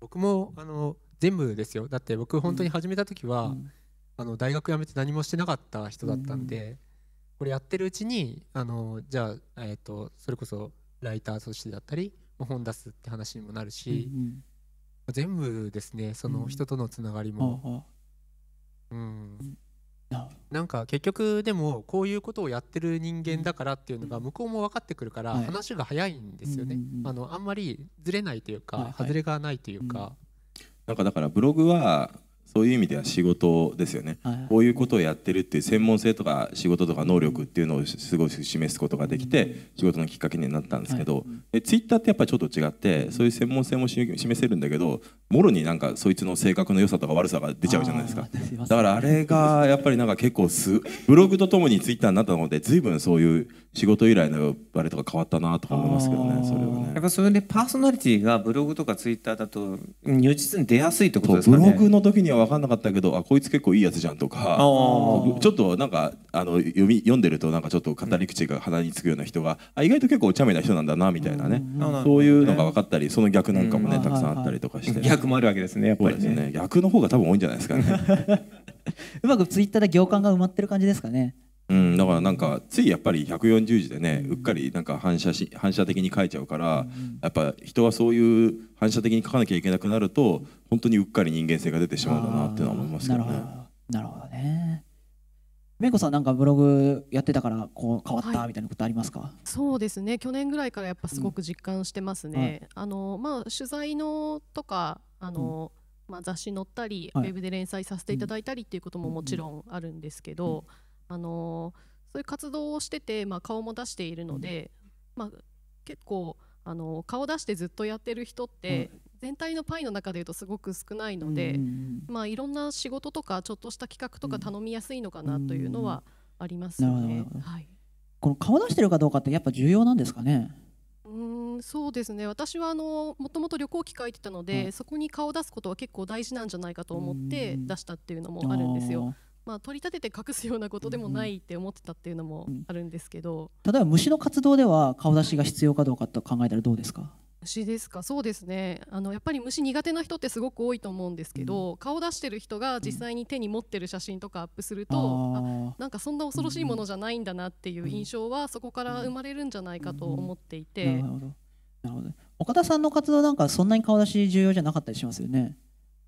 僕もあの全部ですよだって僕本当に始めた時は、うんあの大学辞めて何もしてなかった人だったんで、うん、これやってるうちにあのじゃあ、えーと、それこそライターとしてだったり本出すって話にもなるし、うん、全部ですねその人とのつながりも。うん、なんか結局でもこういうことをやってる人間だからっていうのが向こうも分かってくるから話が早いんですよね、あのあんまりずれないというか外れがないというか、なんかだからブログはそういう意味では仕事ですよね、はい、こういうことをやってるっていう専門性とか仕事とか能力っていうのをすごい示すことができて仕事のきっかけになったんですけど、はい、ツイッターってやっぱちょっと違ってそういう専門性も示せるんだけどもろになんかそいつの性格の良さとか悪さが出ちゃうじゃないですかだからあれがやっぱりなんか結構すブログとともにツイッターになったので随分そういう仕事以来の呼ばれとか変わったなとか思いますけどねそれはねやっぱそれでパーソナリティがブログとかツイッターだと如実に出やすいってことですかねブログの時には分かんなかったけどあこいつ結構いいやつじゃんとかちょっとなんかあの読み読んでるとなんかちょっと語り口が鼻につくような人が、あ意外と結構お茶目な人なんだなみたいなね、そういうのが分かったりその逆なんかもね、たくさんあったりとかして、逆もあるわけですねやっぱりねね逆の方が多分多いんじゃないですかねうまくツイッターで行間が埋まってる感じですかねうん、だからなんかついやっぱり140字でね、うっかりなんか反射し反射的に書いちゃうから、やっぱ人はそういう反射的に書かなきゃいけなくなると本当にうっかり人間性が出てしまうんだなってのは思いますけどね。なるほどね。めいこさんなんかブログやってたからこう変わったみたいなことありますか、はい、そうですね去年ぐらいからやっぱすごく実感してますね、うんはい、あのまあ取材のとかあの、うん、まあ、雑誌載ったり、はい、ウェブで連載させていただいたりっていうことももちろんあるんですけど、うんあのそういう活動をしてて、まあ、顔も出しているので、うん、まあ、結構あの顔出してずっとやってる人って、うん、全体のパイの中でいうとすごく少ないので、うん、まあ、いろんな仕事とかちょっとした企画とか頼みやすいのかなというのはありますよね。この顔出してるかどうかってやっぱ重要なんですかねうんそうですね私はあのもともと旅行機書いてたので、そこに顔を出すことは結構大事なんじゃないかと思って出したっていうのもあるんですよ。まあ、取り立てて隠すようなことでもないって思ってたっていうのもあるんですけど、うん、例えば虫の活動では顔出しが必要かどうかと考えたらどうですか虫ですかそうですねあのやっぱり虫苦手な人ってすごく多いと思うんですけど、うん、顔出してる人が実際に手に持ってる写真とかアップすると、うん、なんかそんな恐ろしいものじゃないんだなっていう印象はそこから生まれるんじゃないかと思っていて、なるほど岡田さんの活動なんかそんなに顔出し重要じゃなかったりしますよね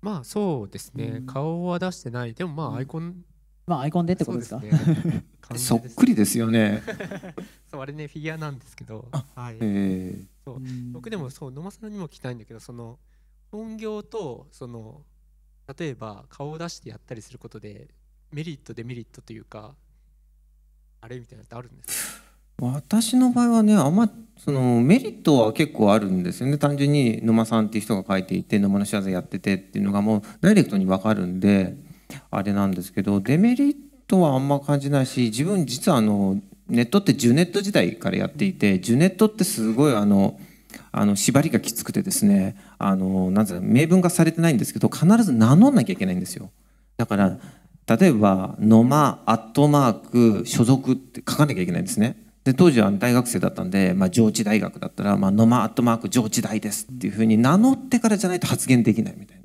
まあそうですね、顔は出してないでもまあアイコン、まあアイコンでってことですか、ね、(laughs) そっくりですよね (laughs) そうあれねフィギュアなんですけど、はいえー、そう僕でもそう野間さんにも聞きたいんだけどその本業とその例えば顔を出してやったりすることでメリットデメリットというかあれみたいなのってあるんですか私の場合はねあんまそのメリットは結構あるんですよね単純に野間さんっていう人が書いていて野間の仕業やっててっていうのがもうダイレクトに分かるんであれなんですけどデメリットはあんま感じないし自分実はあのネットってジュネット時代からやっていてジュネットってすごいあの。あの縛りがきつくてですねあのなんう明文化されてないんですけど必ず名乗んなきゃいけないんですよだから例えば「ノマ」「アットマーク」「所属」って書かなきゃいけないんですねで当時は大学生だったんで、まあ、上智大学だったら「まあ、ノマアットマーク上智大です」っていうふうに名乗ってからじゃないと発言できないみたいな。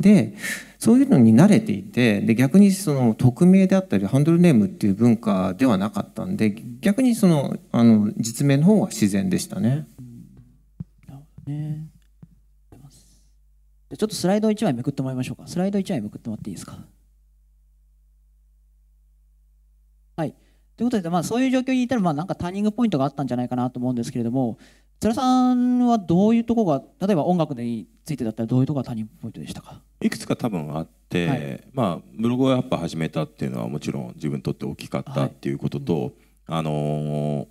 でそういうのに慣れていてで逆にその匿名であったりハンドルネームっていう文化ではなかったんで逆にそのあの実名の方は自然でしたね。なるほどねちょっとスライド1枚めくってもらいましょうかスライド1枚めくってもらっていいですか。ということで、まあ、そういう状況にいたら、まあ、なんかターニングポイントがあったんじゃないかなと思うんですけれども、津田さんはどういうところが、例えば音楽についてだったら、どういうところがターニングポイントでしたかいくつか多分あって、はい、まあ、ブログをやっぱ始めたっていうのは、もちろん自分にとって大きかったっていうことと、はい、あのー、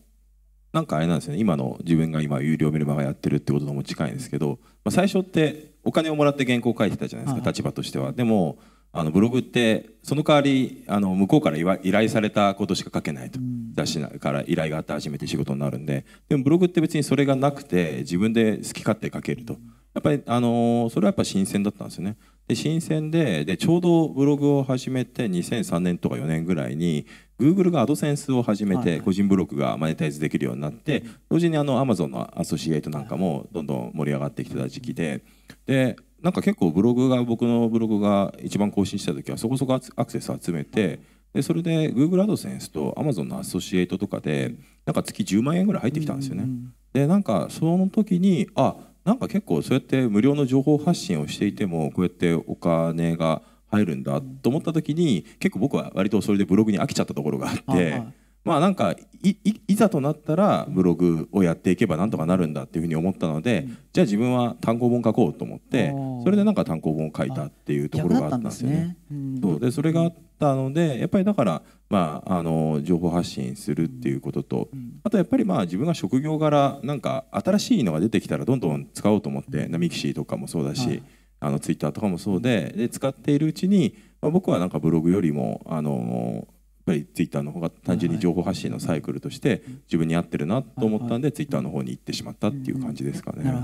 なんかあれなんですよね今の自分が今有料メルマガやってるってこととも近いんですけど、まあ、最初ってお金をもらって原稿を書いてたじゃないですか、はい、立場としては。でもあのブログってその代わりあの向こうから依頼されたことしか書けないと、出し雑誌から依頼があって初めて仕事になるんででもブログって別にそれがなくて自分で好き勝手書けるとやっぱり、あのそれはやっぱ新鮮だったんですよねで新鮮ででちょうどブログを始めて2003年とか4年ぐらいに Google がアドセンスを始めて個人ブログがマネタイズできるようになって同時にあの Amazon のアソシエイトなんかもどんどん盛り上がってきてた時期ででなんか結構ブログが僕のブログが一番更新した時はそこそこアクセス集めてでそれで Google アドセンスと Amazon のアソシエイトとかでなんか月10万円ぐらい入ってきたんですよね。でなんかその時にあなんか結構そうやって無料の情報発信をしていてもこうやってお金が入るんだと思った時に結構僕は割とそれでブログに飽きちゃったところがあって。まあなんかいざとなったらブログをやっていけばなんとかなるんだっていうふうに思ったので、うん、じゃあ自分は単行本書こうと思ってそれでなんか単行本を書いたっていうところがあったんですよね。ね、うん、でそれがあったのでやっぱりだから、まあ、あの情報発信するっていうことと、うん、あとやっぱりまあ自分が職業柄なんか新しいのが出てきたらどんどん使おうと思って、ナミキシーとかもそうだし。あのツイッターとかもそうでで使っているうちに、まあ、僕はなんかブログよりもあのっぱりツイッターの方が単純に情報発信のサイクルとして自分に合ってるなと思ったんで、ツイッターの方に行ってしまったっていう感じですかね。なる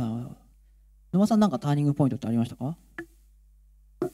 沼さんなんかターニングポイントってありましたかす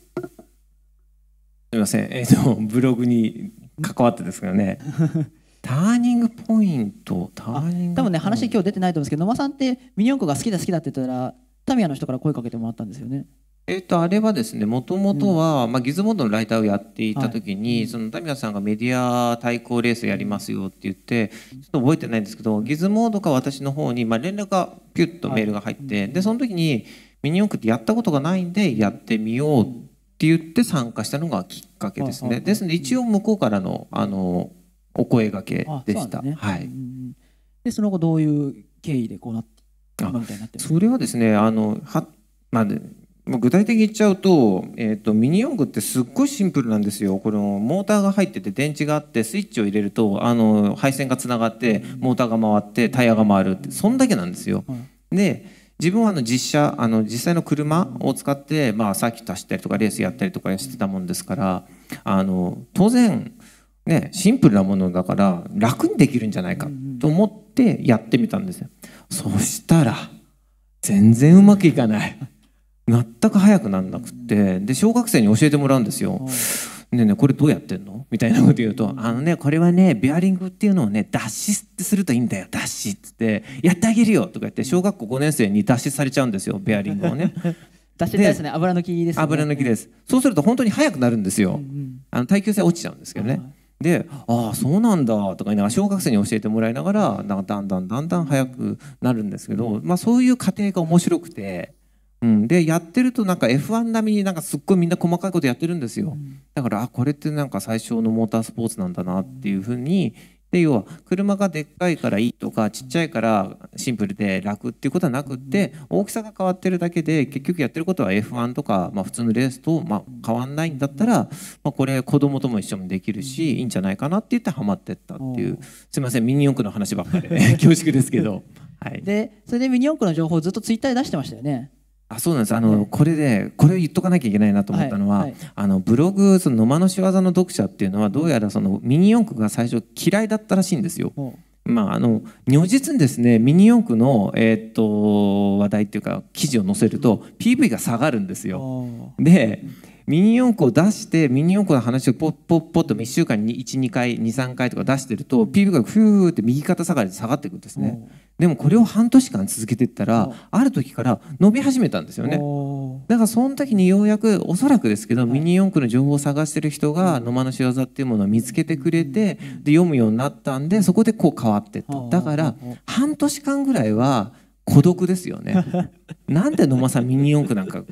みません、えーと、とブログに関わってですけどね (laughs) ターニングポイントターニング多分ね話今日出てないと思うんですけど野間さんってミニ四駆が好きだ好きだって言ったらタミヤの人から声かけてもらったんですよねえっとあれはですねもともとは、まあ、ギズモードのライターをやっていた時に、そのタミヤさんがメディア対抗レースやりますよって言ってちょっと覚えてないんですけどギズモードか私の方に、まあ、連絡がピュッとメールが入って、でその時にミニ四駆ってやったことがないんでやってみようって言って参加したのがきっかけですね、ですので一応向こうからのあのお声がけでした。はいでその後どういう経緯でこうなって今みたいになってそれはですねあのは、まあ、ね具体的に言っちゃうと,、えーと、ミニ四駆ってすっごいシンプルなんですよこのモーターが入ってて電池があってスイッチを入れるとあの配線がつながってモーターが回ってタイヤが回るってそんだけなんですよ。で自分はあの実車あの実際の車を使って、まあ、サーキット走ったりとかレースやったりとかしてたもんですからあの当然、ね、シンプルなものだから楽にできるんじゃないかと思ってやってみたんですよ。そしたら全然うまくいかない。全く早くなんなくてで小学生に教えてもらうんですよ。ねねこれどうやってんのみたいなこと言うと「あのねこれはねベアリングっていうのをね脱脂ってするといいんだよ脱脂」っつって「やってあげるよ」とか言って小学校5年生に脱脂されちゃうんですよベアリングをね。(laughs) 脱脂ですね油抜きです、ね、油抜きです。そうすると本当に早くなるんですよ。あの耐久性落ちちゃうんですけどね。で「ああそうなんだ」とか言いながら小学生に教えてもらいながらだんだんだんだんだん速くなるんですけど、まあ、そういう過程が面白くてうん、でやってるとなんか F1 並みになんかすっごいみんな細かいことやってるんですよ、うん、だからあこれってなんか最初のモータースポーツなんだなっていうふうにで要は車がでっかいからいいとかちっちゃいからシンプルで楽っていうことはなくって大きさが変わってるだけで結局やってることは F1 とか、まあ、普通のレースと、まあ、変わんないんだったら、まあ、これ子供とも一緒にできるしいいんじゃないかなって言ってハマってったっていうすいませんミニ四駆の話ばっかりで、(laughs) 恐縮ですけど。(laughs) はい、でそれでミニ四駆の情報をずっとツイッターで出してましたよね。あそうなんですあの、これでこれを言っとかなきゃいけないなと思ったのは、はいはい、あのブログ「その野間の仕業の読者」っていうのはどうやらそのミニ四駆が最初嫌いだったらしいんですよ。まあ、あの如実にですねミニ四駆の、えー、っと話題っていうか記事を載せると PV が下がるんですよ。で、うんミニ四駆を出してミニ四駆の話をポッポッポッと1週間に12回23回とか出してると PV がフューって右肩下がりで下がっていくんですねでもこれを半年間続けていったらある時から伸び始めたんですよねだからその時にようやくおそらくですけど、ミニ四駆の情報を探してる人が野間の仕業っていうものを見つけてくれてで読むようになったんでそこでこう変わってっただから半年間ぐらいは孤独ですよね (laughs) なんで野間さんミニ四駆なんか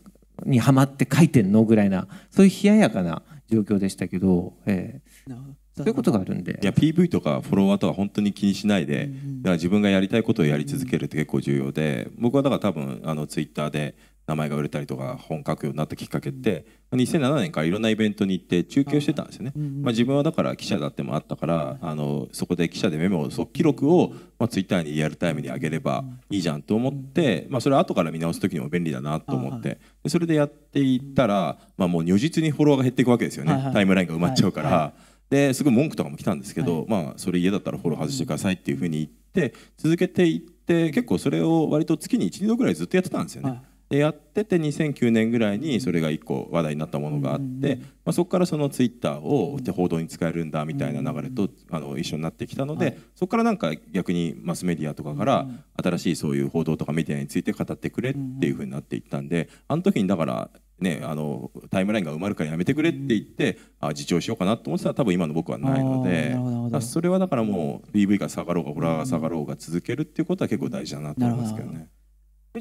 にはまって書いてんのぐらいなそういう冷ややかな状況でしたけど、えー、そういうことがあるんでいや PV とかフォロワーとか本当に気にしないで、だから自分がやりたいことをやり続けるって結構重要で、僕はだから多分あのツイッターで名前が売れたりとか本書くようになったきっかけって2007年からいろんなイベントに行って中継してたんですよね、まあ、自分はだから記者だってもあったからあのそこで記者でメモを記録を、まあ、ツイッターにリアルタイムに上げればいいじゃんと思って、まあ、それ後から見直す時にも便利だなと思ってでそれでやっていったら、まあ、もう如実にフォロワーが減っていくわけですよねタイムラインが埋まっちゃうから。ですごい文句とかも来たんですけど、まあ、それ家だったらフォロー外してくださいっていうふうに言って続けていって結構それを割と月に1度ぐらいずっとやってたんですよね。でやってて2009年ぐらいにそれが1個話題になったものがあって、まあ、そこからそのツイッターを報道に使えるんだみたいな流れとあの一緒になってきたので、そこからなんか逆にマスメディアとかから新しいそういう報道とかメディアについて語ってくれっていうふうになっていったんであの時にだからね、あのタイムラインが埋まるからやめてくれって言って、うん、あ自重しようかなと思ってたら多分今の僕はないのでそれはだからもう b v が下がろうがホラーが下がろうが続けるっていうことは結構大事だなと思いますけどね。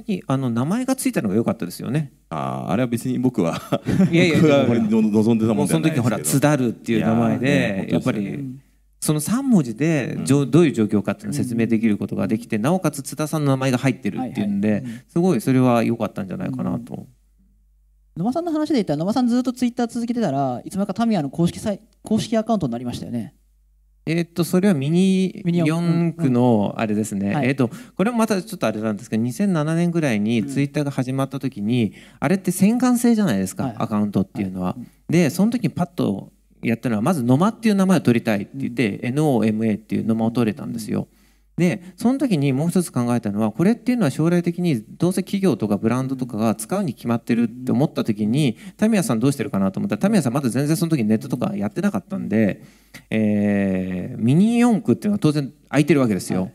にあの名前がついたのが良かったですよね。あああれは別に僕は (laughs) いやいや僕望んでたもんじゃないですけど。その時ほら津田るっていう名前で、ね、やっぱり。その3文字でどういう状況かっていうのを説明できることができて、うん、なおかつ津田さんの名前が入ってるっていうんで、はいはいうん、すごいそれは良かったんじゃないかなと。うん野間さんの話で言ったら野間さんずっとツイッター続けてたらいつまかタミヤの公式公式アカウントになりましたよね。えっとそれはミニ四区のあれですね、えっとこれもまたちょっとあれなんですけど2007年ぐらいにツイッターが始まった時に、あれって洗顔制じゃないですか、アカウントっていうのは。でその時にパッとやったのはまず「ノマ」っていう名前を取りたいって言って、NOMA っていう「ノマ」を取れたんですよ。でその時にもう一つ考えたのはこれっていうのは将来的にどうせ企業とかブランドとかが使うに決まってるって思った時にタミヤさんどうしてるかなと思ったらタミヤさんまだ全然その時ネットとかやってなかったんで、えー、ミニ四駆っていうのは当然空いてるわけですよ。はい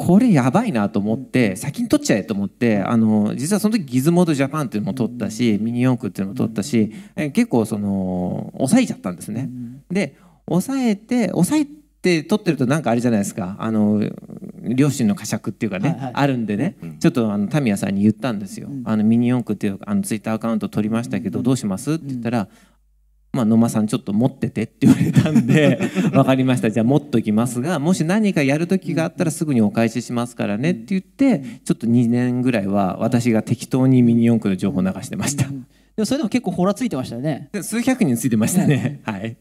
これやばいなと思って先に取っちゃえと思ってあの実はその時ギズモードジャパンっていうのも撮ったしミニ四駆っていうのも取ったし結構その抑えちゃったんですね。で抑えて抑えで撮ってるとなんかあれじゃないですかあの両親の呵責っていうかね、はいはい、あるんでね、うん、ちょっとあのタミヤさんに言ったんですよ「うん、あのミニ四駆」っていうあのツイッターアカウント取りましたけど、どうします?」って言ったら「まあ、野間さんちょっと持ってて」って言われたんで「分 (laughs) かりましたじゃあ持っときますがもし何かやる時があったらすぐにお返ししますからね」って言ってちょっと2年ぐらいは私が適当にミニ四駆の情報流してました。でもそれでも結構ほらついてましたよね。数百人ついてましたね。はい。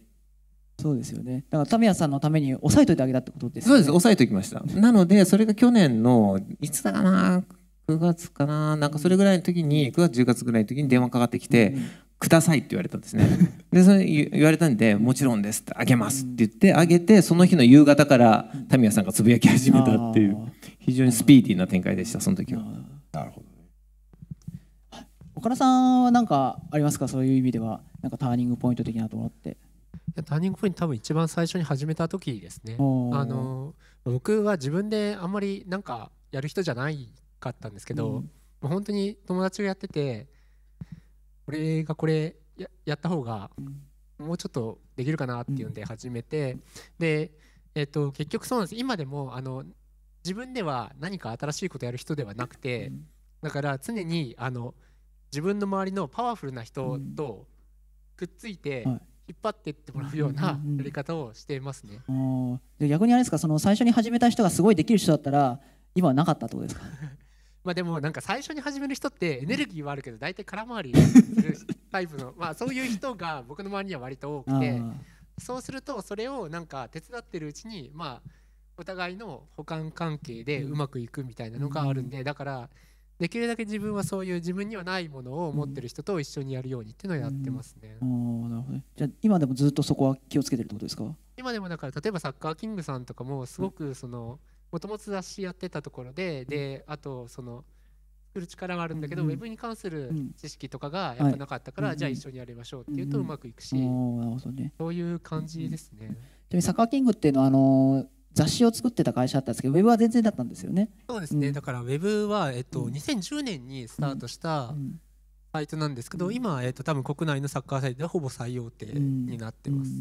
そうですよね。だからタミヤさんのために抑えといてあげたってことです、ね、そうです。抑えときました。(laughs) なのでそれが去年のいつだかな、9月かな、なんかそれぐらいの時に9月10月ぐらいの時に電話かかってきて。うん、くださいって言われたんですね。(laughs) で、それ言われたんで、もちろんですってあげますって言って、あげて、その日の夕方からタミヤさんがつぶやき始めたっていう、非常にスピーディーな展開でした、その時は。なるほど。岡田さんは何かありますかそういう意味ではなんかターニングポイント的なと思ってやターニングポイント多分一番最初に始めた時ですねあの僕は自分であんまりなんかやる人じゃないかったんですけど、うん、本当に友達がやってて俺がこれややった方がもうちょっとできるかなっていうんで始めて、うん、で、えー、と結局そうなんです今でもあの自分では何か新しいことやる人ではなくて、うん、だから常にあの自分の周りのパワフルな人とくっついて、はい引っ張ってってもらうようなやり方をしていますね。うんうん、で逆にあれですかその最初に始めた人がすごいできる人だったら今はなかったってことですか (laughs) まあでもなんか最初に始める人ってエネルギーはあるけど大体空回りするタイプの (laughs) まあそういう人が僕の周りには割と多くてそうするとそれをなんか手伝ってるうちにまあお互いの補完関係でうまくいくみたいなのがあるんで、だからできるだけ自分はそういう自分にはないものを持ってる人と一緒にやるようにっていうのをやってますね。うん、なるほじゃ今でもずっとそこは気をつけてるってことですか今でもだから例えばサッカーキングさんとかもすごくそのもともと雑誌やってたところで、うん、であとその作る力はあるんだけど、うんウェブに関する知識とかがやっぱなかったから、はい、じゃあ一緒にやりましょうっていうとうまくいくし、うんうんね、そういう感じですね。うんうん、サッカーキングっていうのはあの雑誌を作ってた会社だったんですけどウェブは全然だったんですよねそうですね、うん、だからウェブは、えっとうん、2010年にスタートした、うんサイトなんですけど、うん、今、えーと、多分国内のサッカーサイトではほぼ最大手になってます。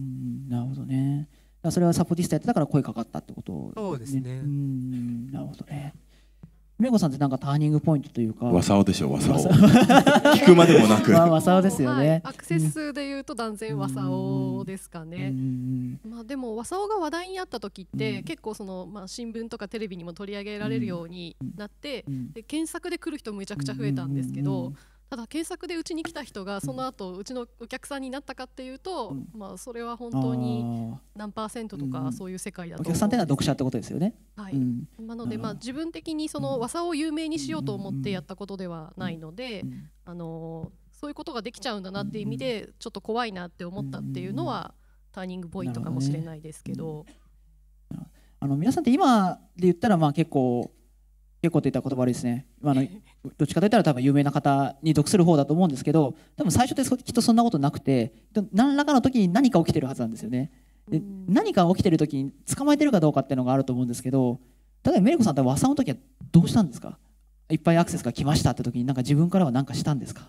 なるほどねそれはサポティスタやってたから声かかったってこと、ね、そうですねうんなるほどねめごさんってなんかターニングポイントというかわさおでしょわさお (laughs) 聞くまでもなく (laughs) まあ、わさおですよね、はい、アクセス数でいうと断然わさおですかねまあでもわさおが話題になった時って、結構そのまあ新聞とかテレビにも取り上げられるようになって、で検索で来る人めちゃくちゃ増えたんですけど、ただ検索でうちに来た人がその後、うちのお客さんになったかっていうと、うん、まあ、それは本当に何パーセントとかそういう世界だと、ねうん、お客さんっていうのは読者ってことですよね。はい、うん、なので、まあ、自分的にその和を有名にしようと思ってやったことではないので、あのそういうことができちゃうんだなっていう意味でちょっと怖いなって思ったっていうのはターニングポイントかもしれないですけど。どね、あの皆さんって今で言ったらまあ結構結構といった言葉悪いですねあのどっちかといったら多分有名な方に属する方だと思うんですけど多分最初ってきっとそんなことなくて何らかの時に何か起きてるはずなんですよねで何か起きてる時に捕まえてるかどうかっていうのがあると思うんですけど例えばメリコさんって和さんの時はどうしたんですかいっぱいアクセスが来ましたって時になんか自分からは何かしたんですか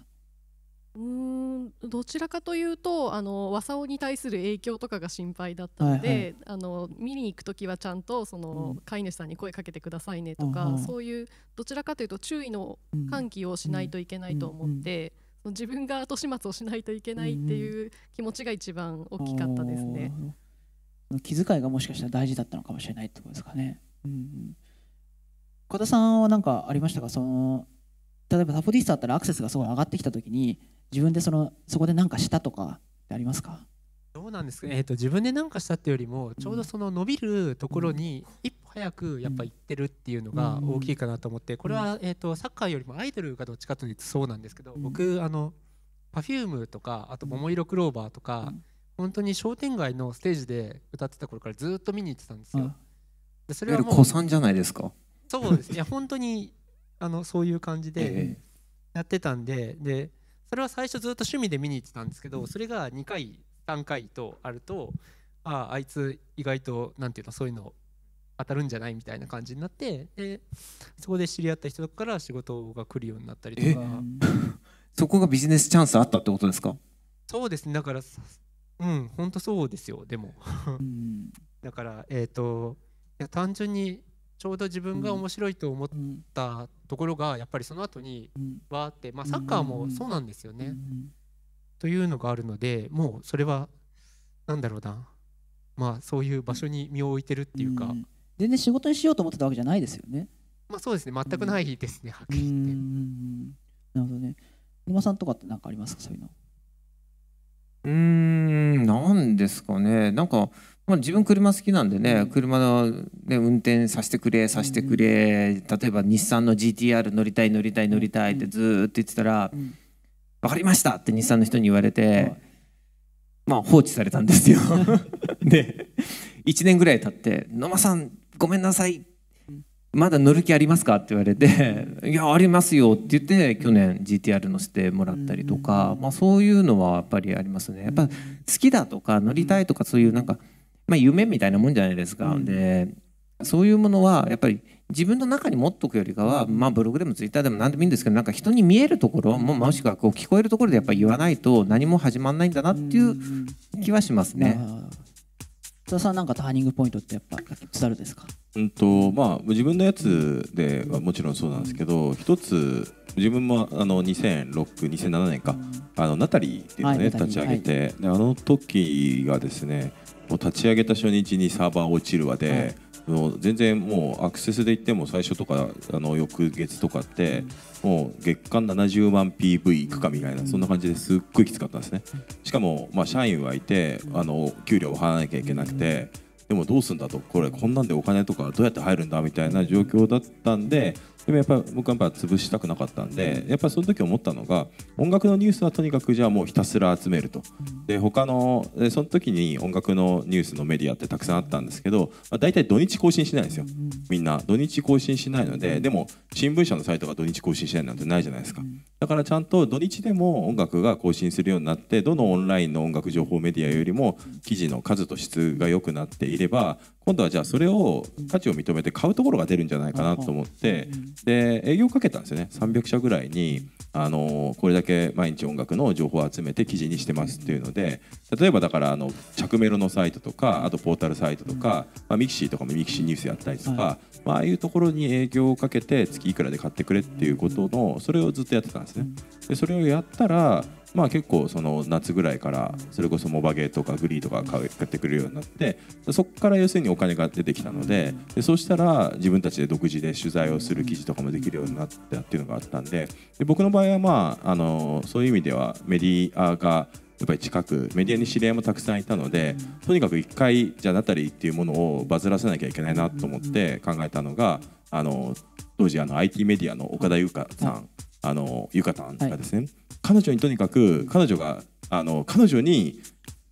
どちらかというとあのわさおに対する影響とかが心配だったので、はいはい、あの見に行くときはちゃんとその、うん、飼い主さんに声かけてくださいねとか、うん、そういうどちらかというと注意の喚起をしないといけないと思って、うん、自分が後始末をしないといけないっていう気持ちが一番大きかったですね。気遣いがもしかしたら大事だったのかもしれないってことですかね。うん、岡田さんは何かありましたかその例えばサポディストだったらアクセスがすごい上がってきた時に自分でそのそこで何かしたとかってありますかどうなんですか、えーと、自分で何かしたっていうよりもちょうどその伸びるところに一歩早くやっぱ行ってるっていうのが大きいかなと思ってこれは、えーと、サッカーよりもアイドルがどっちかというとそうなんですけど僕あのパフュームとかあと「桃色クローバー」とか本当に商店街のステージで歌ってた頃からずっと見に行ってたんですよ。でそれはもう子さんじゃないですかそうですいや本当にあのそういう感じで (laughs) やってたんででそれは最初ずっと趣味で見に行ってたんですけどそれが2回3回とあるとあああいつ意外と何て言うのそういうの当たるんじゃないみたいな感じになってでそこで知り合った人から仕事が来るようになったりとか (laughs) そこがビジネスチャンスあったってことですかそうですねだからうん本当そうですよでも (laughs) だからえっ、ー、といや単純にちょうど自分が面白いと思ったところがやっぱりその後にわーって、まあ、サッカーもそうなんですよね。というのがあるのでもうそれは何だろうなまあそういう場所に身を置いてるっていうか、全然仕事にしようと思ってたわけじゃないですよね。まあそうですね全くないですね、はっきり言って。なるほどね。沼さんとかって何かありますかそういうの。うんなんですかねなんかまあ、自分車好きなんでね、車の、ね、運転させてくれさせてくれ、例えば日産の GTR 乗りたい乗りたい乗りたいってずっと言ってたら「分かりました!」って日産の人に言われて、まあ放置されたんですよ (laughs) で1年ぐらい経って「野間さんごめんなさいまだ乗る気ありますか?」って言われて「いやありますよ」って言って去年 GTR 乗せてもらったりとか、まあ、そういうのはやっぱりありますね。やっぱ好きだとか乗りたいとかそういうなんか、まあ、夢みたいなもんじゃないですか、うん、でそういうものはやっぱり自分の中に持っとくよりかは、まあ、ブログでもツイッターでも何でもいいんですけどなんか人に見えるところももしくはこう聞こえるところでやっぱ言わないと何も始まらないんだなっていう気はしますね。津田さんなんかターニングポイントってやっぱスタですかうんとまあ自分のやつではもちろんそうなんですけど一つ自分もあの20062007年かあのナタリーっていうのね、はい、立ち上げて、はい、あの時がですねもう立ち上げた初日にサーバー落ちるわで、はい、もう全然もうアクセスで言っても最初とかあの翌月とかって、もう月間70万 PV いくかみたいな、そんな感じですっごいきつかったんですねしかも、まあ、社員はいてあの給料を払わなきゃいけなくて、でもどうすんだとこれこんなんでお金とかどうやって入るんだみたいな状況だったんででもやっぱ僕はやっぱ潰したくなかったんでやっぱその時思ったのが音楽のニュースはとにかくじゃあもうひたすら集めるとで他のその時に音楽のニュースのメディアってたくさんあったんですけど、まあ、大体土日更新しないんですよみんな土日更新しないのででも新聞社のサイトが土日更新しないなんてないじゃないですかだからちゃんと土日でも音楽が更新するようになってどのオンラインの音楽情報メディアよりも記事の数と質が良くなっていれば今度はじゃあそれを価値を認めて買うところが出るんじゃないかなと思って、で営業かけたんですよね300社ぐらいに、あのこれだけ毎日音楽の情報を集めて記事にしてますっていうので例えばだからあの着メロのサイトとかあとポータルサイトとか、まあ、ミキシーとかもミキシーニュースやったりとか、まあ、ああいうところに営業をかけて月いくらで買ってくれっていうことのそれをずっとやってたんですね。でそれをやったらまあ、結構その夏ぐらいからそれこそモバゲーとかグリーとか買ってくれるようになってそこから要するにお金が出てきたのででそうしたら自分たちで独自で取材をする記事とかもできるようになったっていうのがあったんでで僕の場合は、まあ、あのそういう意味ではメディアがやっぱり近くメディアに知り合いもたくさんいたのでとにかく1回じゃあナたリっていうものをバズらせなきゃいけないなと思って考えたのがあの当時あの IT メディアの岡田優香さんあのゆかたんがですね、はい、彼女にとにかく彼女があの彼女に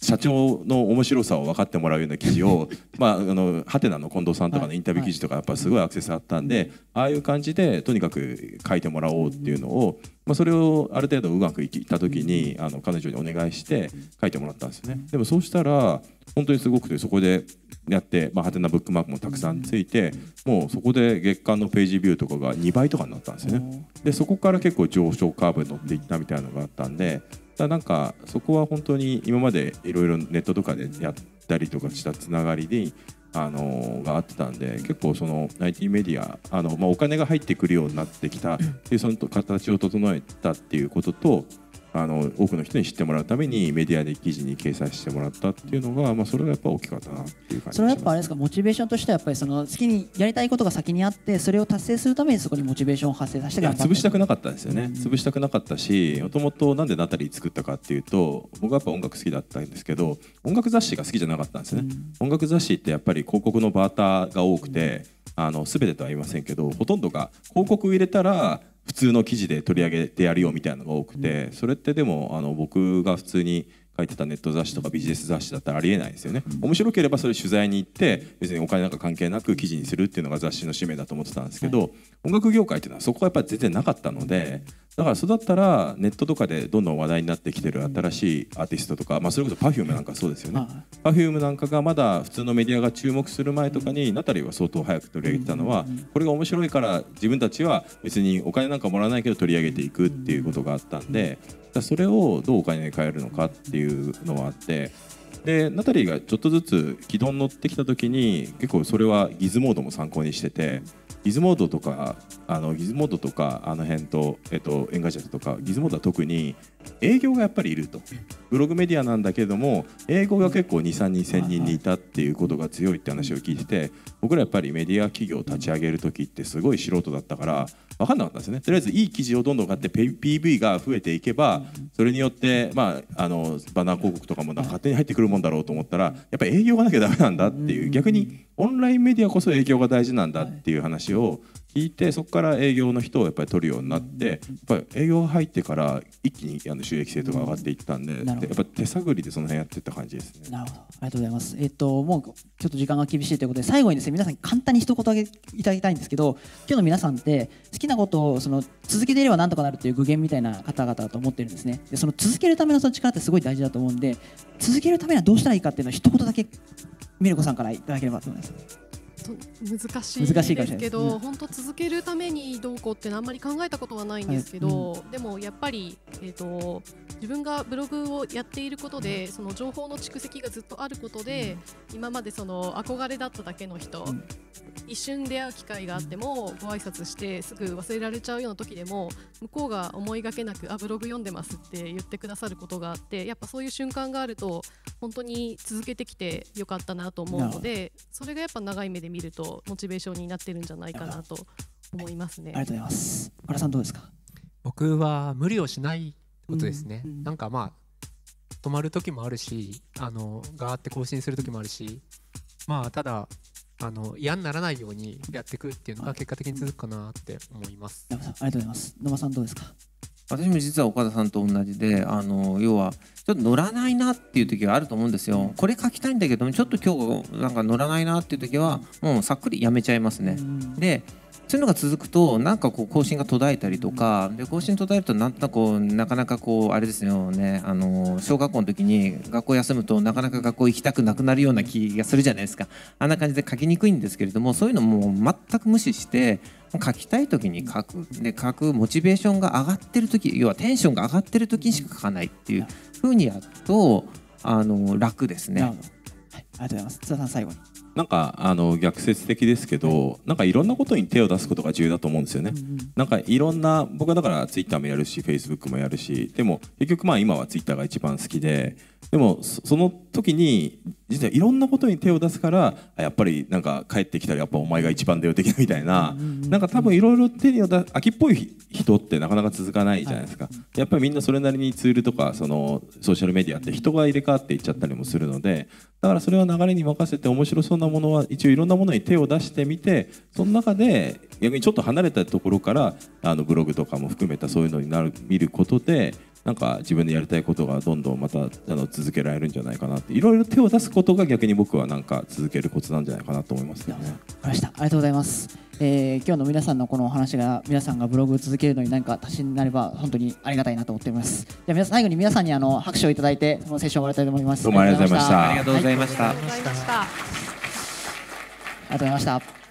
社長の面白さを分かってもらうような記事を (laughs) まああのハテナの近藤さんとかのインタビュー記事とかやっぱすごいアクセスあったんで、はい、ああいう感じでとにかく書いてもらおうっていうのを、まあ、それをある程度うまくいった時にあの彼女にお願いして書いてもらったんですよね。でもそうしたら本当にすごくてそこでやって、まあ、ハテナブックマークもたくさんついてもうそこで月間のページビューとかが2倍とかになったんですよね。でそこから結構上昇カーブに乗っていったみたいなのがあったんでだなんかそこは本当に今までいろいろネットとかでやったりとかしたつながりであのがあってたんで結構その IT メディアあの、まあ、お金が入ってくるようになってきたっていうその形を整えたっていうこととあの多くの人に知ってもらうためにメディアで記事に掲載してもらったっていうのが、まあ、それがやっぱ大きかったなっていう感じ、それはやっぱあれですかモチベーションとしてはやっぱりその好きにやりたいことが先にあってそれを達成するためにそこにモチベーションを発生させて頑張潰したくなかったですよね、うん、潰したくなかったしもともとなんでナタリー作ったかっていうと僕はやっぱ音楽好きだったんですけど音楽雑誌が好きじゃなかったんですね、うん、音楽雑誌ってやっぱり広告のバーターが多くて、うんあの全てとは言いませんけどほとんどが広告入れたら普通の記事で取り上げてやるよみたいなのが多くて、それってでもあの僕が普通に書いてたネット雑誌とかビジネス雑誌だったらありえないですよね面白ければそれ取材に行って別にお金なんか関係なく記事にするっていうのが雑誌の使命だと思ってたんですけど、はい、音楽業界っていうのはそこはやっぱり全然なかったのでだからそうだったらネットとかでどんどん話題になってきてる新しいアーティストとか、まあ、それこそ Perfume なんかそうですよね Perfume なんかがまだ普通のメディアが注目する前とかにナタリーは相当早く取り上げてたのはこれが面白いから自分たちは別にお金なんかもらわないけど取り上げていくっていうことがあったんでそれをどうお金に変えるのかっていういうのはあってでナタリーがちょっとずつ軌道に乗ってきた時に結構それはギズモードも参考にしてて。ギズモードとかあのギズモードとかあの辺と、えっと、エンガジェットとかギズモードは特に営業がやっぱりいるとブログメディアなんだけども英語が結構2 3 1 0 0 0人にいたっていうことが強いって話を聞いてて僕らやっぱりメディア企業を立ち上げる時ってすごい素人だったから分かんなかったんですねとりあえずいい記事をどんどん買って PV が増えていけばそれによって、まあ、あのバナー広告とかも勝手に入ってくるもんだろうと思ったらやっぱ営業がなきゃだめなんだっていう逆にオンラインメディアこそ営業が大事なんだっていう話を聞いてそこから営業の人をやっぱり取るようになってやっぱり営業が入ってから一気にあの収益性とか上がっていったんで、うん、やっぱ手探りでその辺やってった感じですね。なるほどありがとうございます。えっ、ともうちょっと時間が厳しいということで最後にですね皆さん簡単に一言あげいただきたいんですけど今日の皆さんって好きなことをその続けていればなんとかなるっていう具現みたいな方々だと思ってるんですね。でその続けるためのその力ってすごい大事だと思うんで続けるためにはどうしたらいいかっていうのを一言だけミルコさんからいただければと思います。と難しいですけど、本当、続けるためにどうこうってあんまり考えたことはないんですけど、はいうん、でもやっぱり、えーと、自分がブログをやっていることで、うん、その情報の蓄積がずっとあることで、今までその憧れだっただけの人、一瞬出会う機会があってもご挨拶してすぐ忘れられちゃうような時でも向こうが思いがけなくあブログ読んでますって言ってくださることがあってやっぱそういう瞬間があると本当に続けてきてよかったなと思うのでそれがやっぱ長い目で見みるとモチベーションになってるんじゃないかなと思いますね。ありがとうございます。原さんどうですか。僕は無理をしないことですね。うんうん、なんかまあ止まる時もあるし、あのガーって更新する時もあるし、まあただあの嫌にならないようにやっていくっていうのが結果的に続くかなって思います。ありがとうございます。野間さんどうですか。私も実は岡田さんと同じであの要はちょっと乗らないなっていう時があると思うんですよこれ書きたいんだけどちょっと今日なんか乗らないなっていう時はもうさっくりやめちゃいますね、でそういうのが続くとなんかこう更新が途絶えたりとかで更新途絶えるとなんとなくなかなかこうあれですよねあの小学校の時に学校休むとなかなか学校行きたくなくなるような気がするじゃないですかあんな感じで書きにくいんですけれどもそういうのも全く無視して書きたい時に書くで書くモチベーションが上がってる時要はテンションが上がってる時にしか書かないっていうふうにやるとあの楽ですね。はい、ありがとうございます。津田さん最後になんかあの逆説的ですけどなんかいろんなことに手を出すことが重要だと思うんですよね。うんうん、なんかいろんな僕はだからツイッターもやるしフェイスブックもやるしでも結局まあ今はツイッターが一番好きででもその時に実はいろんなことに手を出すからやっぱりなんか帰ってきたらやっぱお前が一番だよ的なみたいななんか多分いろいろ手に出秋っぽい人ってなかなか続かないじゃないですか、やっぱりみんなそれなりにツールとかそのソーシャルメディアって人が入れ替わっていっちゃったりもするのでだからそれは流れに任せて面白そうなものは一応いろんなものに手を出してみてその中で逆にちょっと離れたところからあのブログとかも含めたそういうのになる見ることでなんか自分でやりたいことがどんどんまたあの続けられるんじゃないかなっていろいろ手を出すことが逆に僕はなんか続けるコツなんじゃないかなと思います、ね、ありがとうございます、えー、今日の皆さんのこのお話が皆さんがブログを続けるのになんか足しになれば本当にありがたいなと思っていますじゃあ最後に皆さんにあの拍手をいただいてそのセッションを終わりたいと思いますどうもありがとうございましたありがとうございました、ありがとうございました